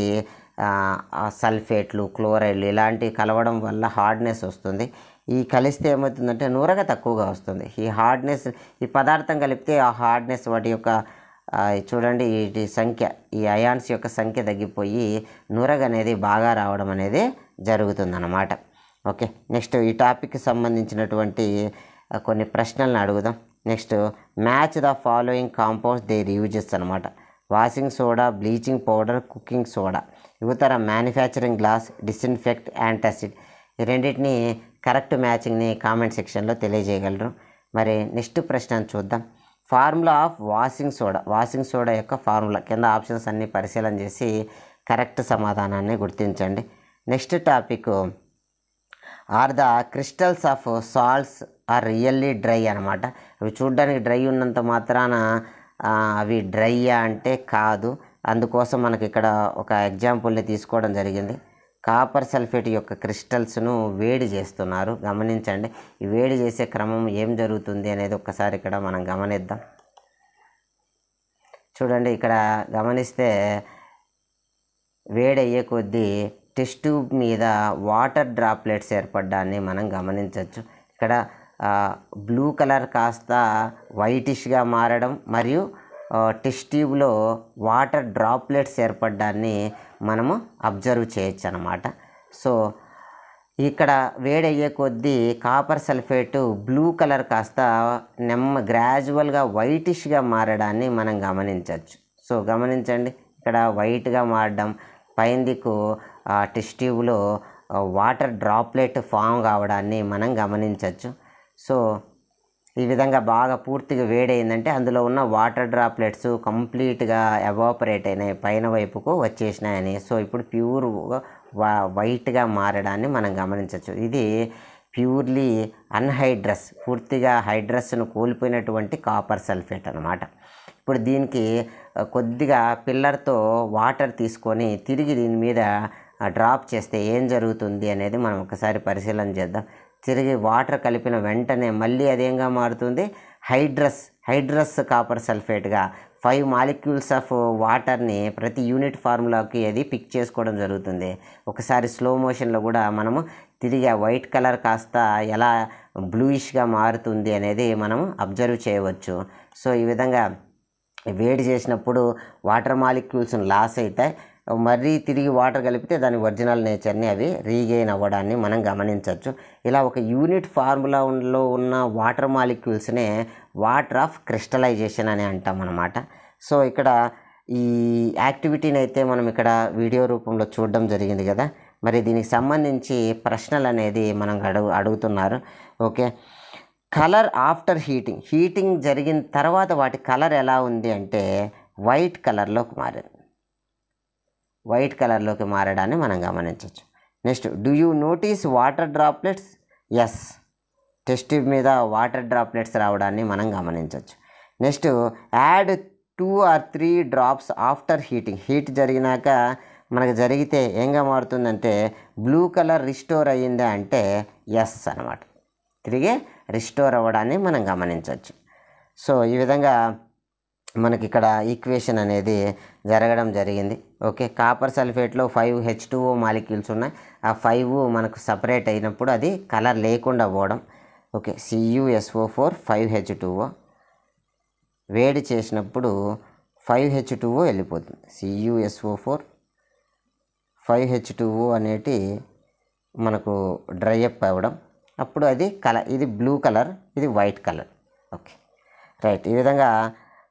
సల్ఫేట్లు క్లోరైడ్లు ఇలాంటివి కలవడం వల్ల హార్డ్నెస్ వస్తుంది ఈ కలిస్తే ఏమవుతుందంటే నూరగా తక్కువగా వస్తుంది ఈ హార్డ్నెస్ ఈ పదార్థం కలిపితే ఆ హార్డ్నెస్ వాటి యొక్క చూడండి వీటి సంఖ్య ఈ అయాన్స్ యొక్క సంఖ్య తగ్గిపోయి నురగ అనేది బాగా రావడం అనేది జరుగుతుందన్నమాట ఓకే నెక్స్ట్ ఈ టాపిక్కి సంబంధించినటువంటి కొన్ని ప్రశ్నలను అడుగుదాం next match the following compounds their uses అనమాట washing soda bleaching powder cooking soda యువతర మ్యానుఫ్యాక్చరింగ్ గ్లాస్ డిస్ఇన్ఫెక్ట్ యాంటాసిడ్ ఈ రెండింటిని కరెక్ట్ మ్యాచింగ్ని కామెంట్ సెక్షన్లో తెలియజేయగలరు మరి నెక్స్ట్ ప్రశ్న చూద్దాం formula of washing soda washing soda యొక్క ఫార్ములా కింద ఆప్షన్స్ అన్నీ పరిశీలన చేసి కరెక్ట్ సమాధానాన్ని గుర్తించండి next topic are the crystals of salts are really dry అనమాట అవి చూడడానికి డ్రై ఉన్నంత మాత్రాన అవి డ్రై అంటే కాదు అందుకోసం మనకి ఇక్కడ ఒక ఎగ్జాంపుల్ని తీసుకోవడం జరిగింది కాపర్ సల్ఫేట్ యొక్క క్రిస్టల్స్ను వేడి చేస్తున్నారు గమనించండి ఈ వేడి చేసే క్రమం ఏం జరుగుతుంది అనేది ఒక్కసారి ఇక్కడ మనం గమనిద్దాం చూడండి ఇక్కడ గమనిస్తే వేడయ్యే కొద్దీ టెస్ట్ ట్యూబ్ మీద వాటర్ డ్రాప్లెట్స్ ఏర్పడ్డాన్ని మనం గమనించవచ్చు ఇక్కడ బ్లూ కలర్ కాస్త వైటిష్గా మారడం మరియు టెస్ట్ ట్యూబ్లో వాటర్ డ్రాప్లెట్స్ ఏర్పడ్డాన్ని మనము అబ్జర్వ్ చేయొచ్చు అనమాట సో ఇక్కడ వేడయ్యే కొద్దీ కాపర్ సల్ఫేటు బ్లూ కలర్ కాస్త నెమ్మ గ్రాజువల్గా వైటిష్గా మారడాన్ని మనం గమనించవచ్చు సో గమనించండి ఇక్కడ వైట్గా మారడం పైన దిక్కు టెస్ట్ ట్యూబ్లో వాటర్ డ్రాప్లెట్ ఫామ్ కావడాన్ని మనం గమనించవచ్చు సో ఈ విధంగా బాగా పూర్తిగా వేడైందంటే అందులో ఉన్న వాటర్ డ్రాప్లెట్స్ కంప్లీట్గా ఎవాపరేట్ అయినాయి పైన వైపుకు వచ్చేసినాయని సో ఇప్పుడు ప్యూర్ వైట్గా మారడాన్ని మనం గమనించవచ్చు ఇది ప్యూర్లీ అన్హైడ్రస్ పూర్తిగా హైడ్రస్ను కోల్పోయినటువంటి కాపర్ సల్ఫేట్ అనమాట ఇప్పుడు దీనికి కొద్దిగా పిల్లర్తో వాటర్ తీసుకొని తిరిగి దీని మీద డ్రాప్ చేస్తే ఏం జరుగుతుంది అనేది మనం ఒకసారి పరిశీలన చేద్దాం తిరిగి వాటర్ కలిపిన వెంటనే మళ్ళీ అదేంగా మారుతుంది హైడ్రస్ హైడ్రస్ కాపర్ సల్ఫేట్గా ఫైవ్ మాలిక్యూల్స్ ఆఫ్ వాటర్ని ప్రతి యూనిట్ ఫార్ములాకి అది పిక్ చేసుకోవడం జరుగుతుంది ఒకసారి స్లో మోషన్లో కూడా మనము తిరిగి ఆ వైట్ కలర్ కాస్త ఎలా బ్లూయిష్గా మారుతుంది అనేది మనం అబ్జర్వ్ చేయవచ్చు సో ఈ విధంగా వేడి చేసినప్పుడు వాటర్ మాలిక్యూల్స్ని లాస్ అవుతాయి మరీ తిరిగి వాటర్ కలిపితే దాని ఒరిజినల్ నేచర్ని అవి రీగెయిన్ అవ్వడాన్ని మనం గమనించవచ్చు ఇలా ఒక యూనిట్ ఫార్ములాలో ఉన్న వాటర్ మాలిక్యూల్స్నే వాటర్ ఆఫ్ క్రిస్టలైజేషన్ అని అంటాం అనమాట సో ఇక్కడ ఈ యాక్టివిటీని అయితే మనం ఇక్కడ వీడియో రూపంలో చూడడం జరిగింది కదా మరి దీనికి సంబంధించి ప్రశ్నలు అనేది మనం అడుగు అడుగుతున్నారు okay colour after heating heating జరిగిన తర్వాత వాటి కలర్ ఎలా ఉంది అంటే వైట్ కలర్లోకి మారింది వైట్ కలర్లోకి మారడాన్ని మనం గమనించవచ్చు next do you notice water droplets yes test tube మీద వాటర్ డ్రాప్లెట్స్ రావడాన్ని మనం గమనించవచ్చు next add two or three drops after heating heat జరిగినాక మనకు జరిగితే ఏంగా మారుతుందంటే బ్లూ కలర్ రిస్టోర్ అయ్యిందా అంటే ఎస్ అనమాట తిరిగి రిస్టోర్ అవ్వడాన్ని మనం గమనించవచ్చు సో ఈ విధంగా మనకి ఇక్కడ ఈక్వేషన్ అనేది జరగడం జరిగింది ఓకే కాపర్ సల్ఫేట్లో ఫైవ్ హెచ్ టూ మాలిక్యూల్స్ ఉన్నాయి ఆ ఫైవ్ మనకు సపరేట్ అయినప్పుడు అది కలర్ లేకుండా పోవడం okay C U S O four five H two O వేడి చేసినప్పుడు ఫైవ్ హెచ్ టూఓ వెళ్ళిపోతుంది C U S O four five H two O అనేటి మనకు డ్రై అప్ అవ్వడం అప్పుడు అది కలర్ ఇది బ్లూ కలర్ ఇది వైట్ కలర్ ఓకే రైట్ ఈ విధంగా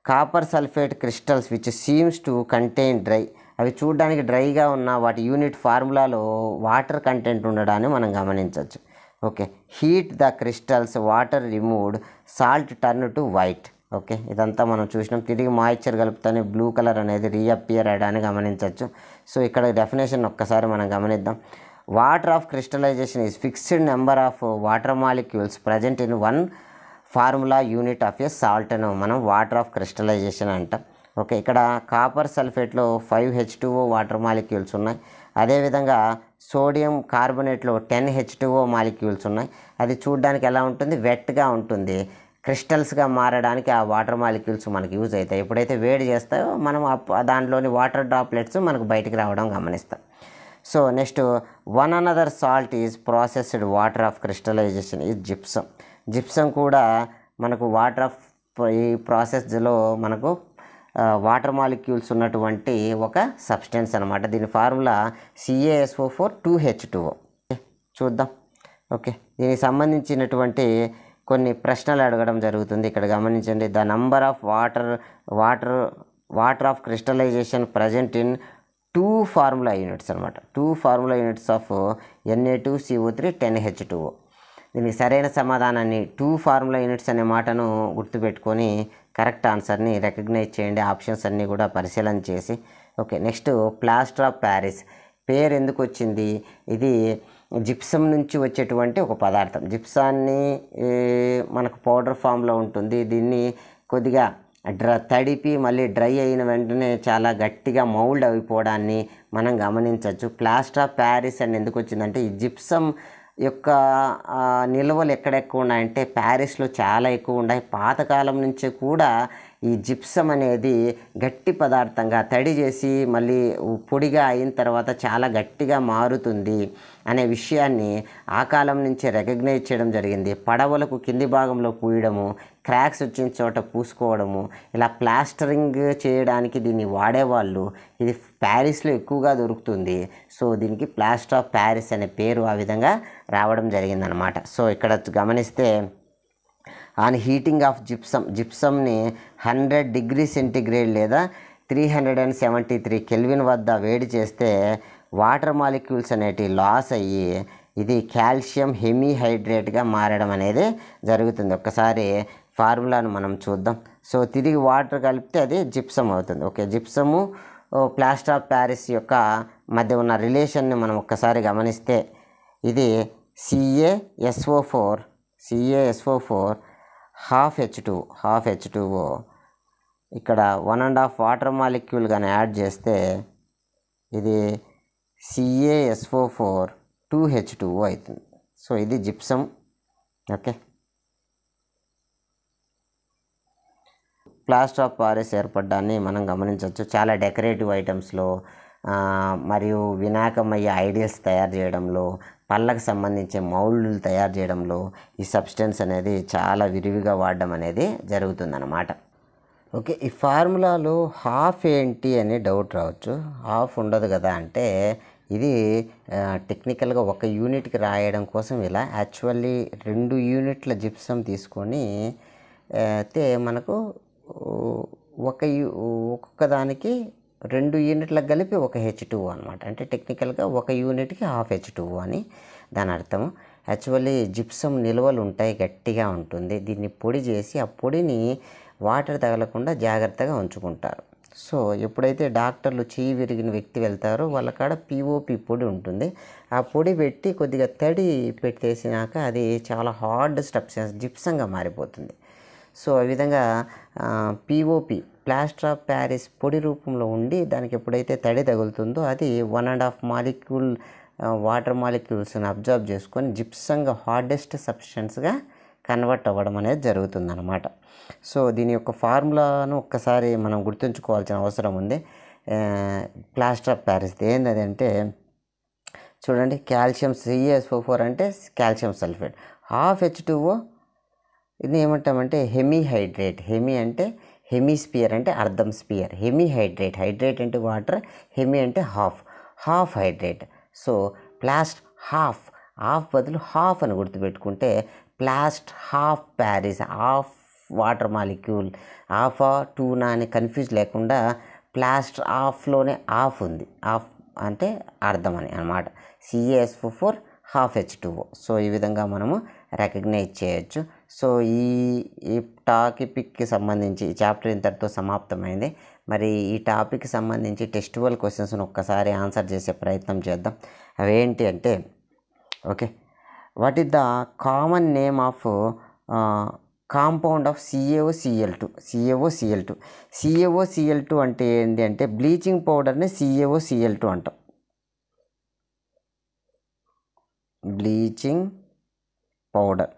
copper sulphate crystals which seems to contain dry అవి చూడడానికి డ్రైగా ఉన్న వాటి యూనిట్ ఫార్ములాలో వాటర్ కంటెంట్ ఉండడాన్ని మనం గమనించవచ్చు okay heat the crystals water removed salt turn to white okay ఇదంతా మనం చూసినాం తిరిగి మాయిశ్చర్ కలుపుతానే బ్లూ కలర్ అనేది రీఅపియర్ అయ్యడాన్ని గమనించవచ్చు సో ఇక్కడ డెఫినేషన్ ఒక్కసారి మనం గమనిద్దాం water of crystallisation is fixed number of water molecules present in one formula unit of a salt అని మనం వాటర్ ఆఫ్ క్రిస్టలైజేషన్ అంటాం ఓకే ఇక్కడ కాపర్ సల్ఫేట్లో five H two O water molecules ఉన్నాయి అదేవిధంగా సోడియం కార్బొనేట్లో టెన్ హెచ్ టూఓ మాలిక్యూల్స్ ఉన్నాయి అది చూడడానికి ఎలా ఉంటుంది వెట్గా ఉంటుంది క్రిస్టల్స్గా మారడానికి ఆ వాటర్ మాలిక్యూల్స్ మనకి యూజ్ అవుతాయి ఎప్పుడైతే వేడి చేస్తాయో మనం దాంట్లోని వాటర్ డ్రాప్లెట్స్ మనకు బయటికి రావడం గమనిస్తాం so next one another salt is processed water of crystallisation is gypsum gypsum కూడా మనకు వాటర్ ఆఫ్ ఈ ప్రాసెస్లో మనకు వాటర్ మాలిక్యూల్స్ ఉన్నటువంటి ఒక సబ్స్టెన్స్ అనమాట దీని formula C A S O four two H two చూద్దాం ఓకే దీనికి సంబంధించినటువంటి కొన్ని ప్రశ్నలు అడగడం జరుగుతుంది ఇక్కడ గమనించండి the number of water water water of crystallisation present in two formula units అనమాట two formula units of N A two CO three ten H two దీనికి సరైన సమాధానాన్ని టూ ఫార్ములా యూనిట్స్ అనే మాటను గుర్తుపెట్టుకొని కరెక్ట్ ఆన్సర్ని రికగ్నైజ్ చేయండి ఆప్షన్స్ అన్నీ కూడా పరిశీలన చేసి okay next plaster of Paris పేరు ఎందుకు వచ్చింది ఇది జిప్సం నుంచి వచ్చేటువంటి ఒక పదార్థం జిప్సాన్ని మనకు పౌడర్ ఫామ్లో ఉంటుంది దీన్ని కొద్దిగా డ్ర తడిపి మళ్ళీ డ్రై అయిన వెంటనే చాలా గట్టిగా మౌల్డ్ అయిపోవడాన్ని మనం గమనించవచ్చు ప్లాస్టర్ ఆఫ్ ప్యారిస్ అని ఎందుకు వచ్చిందంటే ఈ జిప్సం యొక్క నిల్వలు ఎక్కడెక్కువ ఉన్నాయంటే ప్యారిస్లో చాలా ఎక్కువ ఉన్నాయి పాతకాలం నుంచి కూడా ఈ జిప్సం అనేది గట్టి పదార్థంగా తడి చేసి మళ్ళీ పొడిగా అయిన తర్వాత చాలా గట్టిగా మారుతుంది అనే విషయాన్ని ఆ కాలం నుంచే రికగ్నైజ్ చేయడం జరిగింది పడవలకు కింది భాగంలో పూయడము క్రాక్స్ వచ్చిన చోట పూసుకోవడము ఇలా ప్లాస్టరింగ్ చేయడానికి దీన్ని వాడేవాళ్ళు ఇది ప్యారిస్లో ఎక్కువగా దొరుకుతుంది సో దీనికి ప్లాస్టర్ ఆఫ్ ప్యారిస్ అనే పేరు ఆ విధంగా రావడం జరిగిందనమాట సో ఇక్కడ గమనిస్తే ఆన్ హీటింగ్ ఆఫ్ జిప్సమ్ జిప్సమ్ని హండ్రెడ్ డిగ్రీ సెంటిగ్రేడ్ లేదా three hundred and seventy three kelvin వద్ద వేడి చేస్తే వాటర్ మాలిక్యూల్స్ అనేటివి లాస్ అయ్యి ఇది కాల్షియం హెమీహైడ్రేట్గా మారడం అనేది జరుగుతుంది ఒకసారి ఫార్ములాను మనం చూద్దాం సో తిరిగి వాటర్ కలిపితే అది జిప్సమ్ అవుతుంది okay gypsum plaster of Paris యొక్క మధ్య ఉన్న రిలేషన్ని మనం ఒక్కసారి గమనిస్తే ఇది C A S O four C A S O four half H two half H two O ఇక్కడ one and half water molecule కానీ యాడ్ చేస్తే ఇది C A S O four two H two అవుతుంది సో ఇది gypsum okay plaster of Paris ఏర్పడ్డాన్ని మనం గమనించవచ్చు చాలా డెకరేటివ్ ఐటమ్స్లో మరియు వినాయకమయ్యే ఐడియల్స్ తయారు చేయడంలో పళ్ళకు సంబంధించే మౌళ్ళు తయారు చేయడంలో ఈ సబ్స్టెన్స్ అనేది చాలా విరివిగా వాడడం అనేది జరుగుతుందన్నమాట ఓకే ఈ ఫార్ములాలో హాఫ్ ఏంటి అనే డౌట్ రావచ్చు హాఫ్ ఉండదు కదా అంటే ఇది టెక్నికల్గా ఒక యూనిట్కి రాయడం కోసం ఇలా యాక్చువల్లీ రెండు యూనిట్ల జిప్సం తీసుకొని అయితే మనకు ఒక ఒక్కొక్క దానికి రెండు యూనిట్లకు కలిపి ఒక హెచ్ టూ అనమాట అంటే టెక్నికల్గా ఒక యూనిట్కి హాఫ్ హెచ్ టూ అని దాని అర్థం యాక్చువల్లీ జిప్సం నిల్వలు ఉంటాయి గట్టిగా ఉంటుంది దీన్ని పొడి చేసి ఆ పొడిని వాటర్ తగలకుండా జాగ్రత్తగా ఉంచుకుంటారు సో ఎప్పుడైతే డాక్టర్లు చేయి విరిగిన వ్యక్తి వెళ్తారో వాళ్ళ కాడ పిఓపి పొడి ఉంటుంది ఆ పొడి పెట్టి కొద్దిగా తడి పెట్టేసినాక అది చాలా హార్డ్ స్టెప్స్ జిప్సంగా మారిపోతుంది సో ఆ విధంగా పిఓపి ప్లాస్టర్ ఆఫ్ ప్యారిస్ పొడి రూపంలో ఉండి దానికి ఎప్పుడైతే తడి తగులుతుందో అది one and half molecule water మాలిక్యూల్స్ని అబ్జర్వ్ చేసుకొని జిప్సంగా హార్డెస్ట్ సబ్స్టెన్స్గా కన్వర్ట్ అవ్వడం అనేది జరుగుతుందన్నమాట సో దీని యొక్క ఫార్ములాను ఒక్కసారి మనం గుర్తుంచుకోవాల్సిన అవసరం ఉంది ప్లాస్టర్ ఆఫ్ ప్యారిస్ది ఏంటంటే చూడండి కాల్షియం సిఎస్ఓ ఫోర్ అంటే calcium sulphate half H two O ఇది ఏమంటామంటే హెమీహైడ్రేట్ హెమీ అంటే హెమీస్పియర్ అంటే అర్ధం స్పియర్ హెమీహైడ్రేట్ హైడ్రేట్ అంటే వాటర్ హెమీ అంటే half half hydrate so plaster half half బదులు హాఫ్ అని గుర్తుపెట్టుకుంటే plaster half Paris half water molecule ఆ టూనా అని కన్ఫ్యూజ్ లేకుండా ప్లాస్ట్ హాఫ్లోనే హాఫ్ ఉంది హాఫ్ అంటే అర్థం అని అనమాట C A S O four half H two O so ఈ విధంగా మనము రికగ్నైజ్ చేయొచ్చు సో ఈ ఈ టాపిక్కి సంబంధించి చాప్టర్ ఇంతటితో సమాప్తమైంది మరి ఈ టాపిక్కి సంబంధించి టెస్టివల్ క్వశ్చన్స్ని ఒక్కసారి ఆన్సర్ చేసే ప్రయత్నం చేద్దాం అవేంటి అంటే okay what is the common name of compound of C A O CL two CAO CL two CAO CL two అంటే ఏంటి అంటే బ్లీచింగ్ పౌడర్ని సిఏఓ సిఎల్ టూ అంటాం బ్లీచింగ్ పౌడర్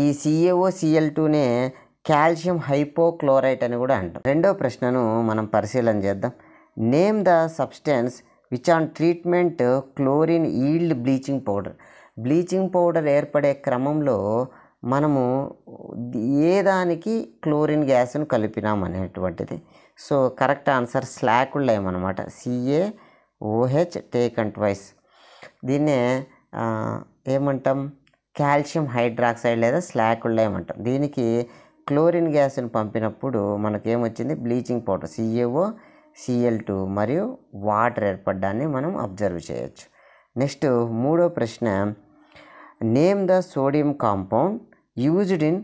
ఈ సిఏఓ సిఎల్ టూనే కాల్షియం హైపోక్లోరైట్ అని కూడా అంటాం రెండో ప్రశ్నను మనం పరిశీలన చేద్దాం name the substance which on treatment chlorine yield bleaching powder bleaching powder ఏర్పడే క్రమంలో మనము ఏ దానికి క్లోరిన్ గ్యాస్ను కలిపినాం అనేటువంటిది so correct answer slaked lime అనమాట C A O H take and twice దీన్నే ఏమంటాం కాల్షియం హైడ్రాక్సైడ్ లేదా స్లాకుల్లో ఏమంటాం దీనికి క్లోరిన్ గ్యాస్ని పంపినప్పుడు మనకేమొచ్చింది bleaching powder CAO CL two మరియు వాటర్ ఏర్పడడాన్ని మనం అబ్జర్వ్ చేయొచ్చు నెక్స్ట్ మూడో ప్రశ్న name the sodium compound used in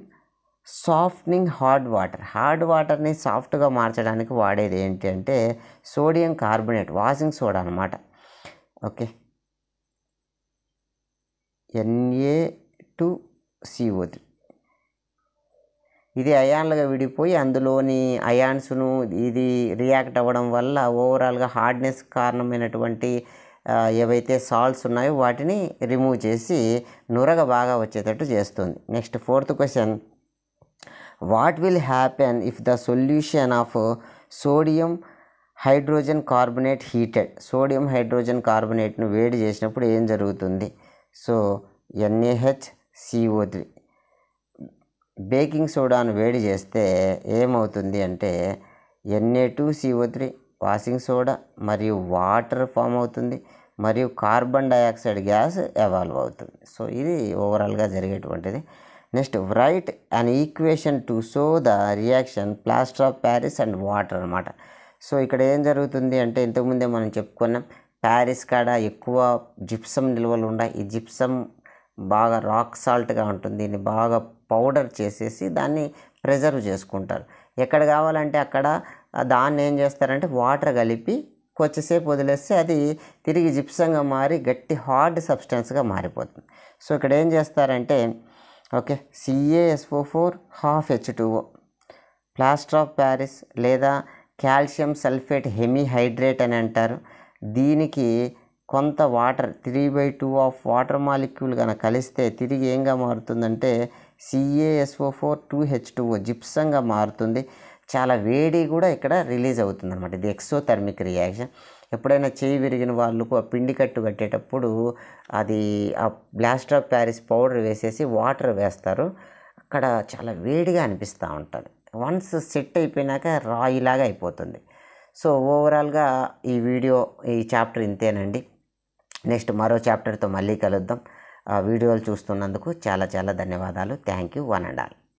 softening hard water hard వాటర్ని సాఫ్ట్గా మార్చడానికి వాడేది ఏంటి అంటే సోడియం కార్బోనేట్ వాషింగ్ సోడా అనమాట ఓకే ఎన్ఏ టు సిఓ త్రీ ఇది అయాన్లుగా విడిపోయి అందులోని అయాన్స్ను ఇది రియాక్ట్ అవ్వడం వల్ల ఓవరాల్గా హార్డ్నెస్ కారణమైనటువంటి ఏవైతే సాల్ట్స్ ఉన్నాయో వాటిని రిమూవ్ చేసి నురగ బాగా వచ్చేటట్టు చేస్తుంది next fourth question what will happen if the solution of sodium hydrogen carbonate heated sodium hydrogen కార్బొనేట్ను వేడి చేసినప్పుడు ఏం జరుగుతుంది so N A H C O three baking సోడాను వేడి చేస్తే ఏమవుతుంది అంటే N A two CO three washing soda మరియు వాటర్ ఫామ్ అవుతుంది మరియు కార్బన్ డైఆక్సైడ్ గ్యాస్ ఎవాల్వ్ అవుతుంది సో ఇది ఓవరాల్గా జరిగేటువంటిది next write and equation to so the reaction plaster of Paris and water అనమాట సో ఇక్కడ ఏం జరుగుతుంది అంటే ఇంతకుముందే మనం చెప్పుకున్నాం ప్యారిస్ కాడ ఎక్కువ జిప్సం నిల్వలు ఉన్నాయి ఈ జిప్సం బాగా రాక్ సాల్ట్గా ఉంటుంది దీన్ని బాగా పౌడర్ చేసేసి దాన్ని ప్రిజర్వ్ చేసుకుంటారు ఎక్కడ కావాలంటే అక్కడ దాన్ని ఏం చేస్తారంటే వాటర్ కలిపి కొంచెంసేపు వదిలేస్తే అది తిరిగి జిప్సంగా మారి గట్టి హార్డ్ సబ్స్టెన్స్గా మారిపోతుంది సో ఇక్కడ ఏం చేస్తారంటే okay C A S O four half H two O plaster of Paris లేదా కాల్షియం సల్ఫేట్ హెమీహైడ్రేట్ అని అంటారు దీనికి కొంత water three by two of water molecule కనుక కలిస్తే తిరిగి ఏంగా మారుతుందంటే C A S O four two H two O జిప్సంగా మారుతుంది చాలా వేడి కూడా ఇక్కడ రిలీజ్ అవుతుంది అనమాట ఇది ఎక్సోథర్మిక్ రియాక్షన్ ఎప్పుడైనా చేయి విరిగిన వాళ్ళకు ఆ పిండి కట్టు కట్టేటప్పుడు అది ఆ బ్లాస్టర్ ఆఫ్ ప్యారిస్ పౌడర్ వేసేసి వాటర్ వేస్తారు అక్కడ చాలా వేడిగా అనిపిస్తూ ఉంటుంది వన్స్ సెట్ అయిపోయినాక రాయిలాగా అయిపోతుంది సో ఓవరాల్గా ఈ వీడియో ఈ చాప్టర్ ఇంతేనండి నెక్స్ట్ మరో చాప్టర్తో మళ్ళీ కలుద్దాం ఆ వీడియోలు చూస్తున్నందుకు చాలా చాలా ధన్యవాదాలు thank you one and all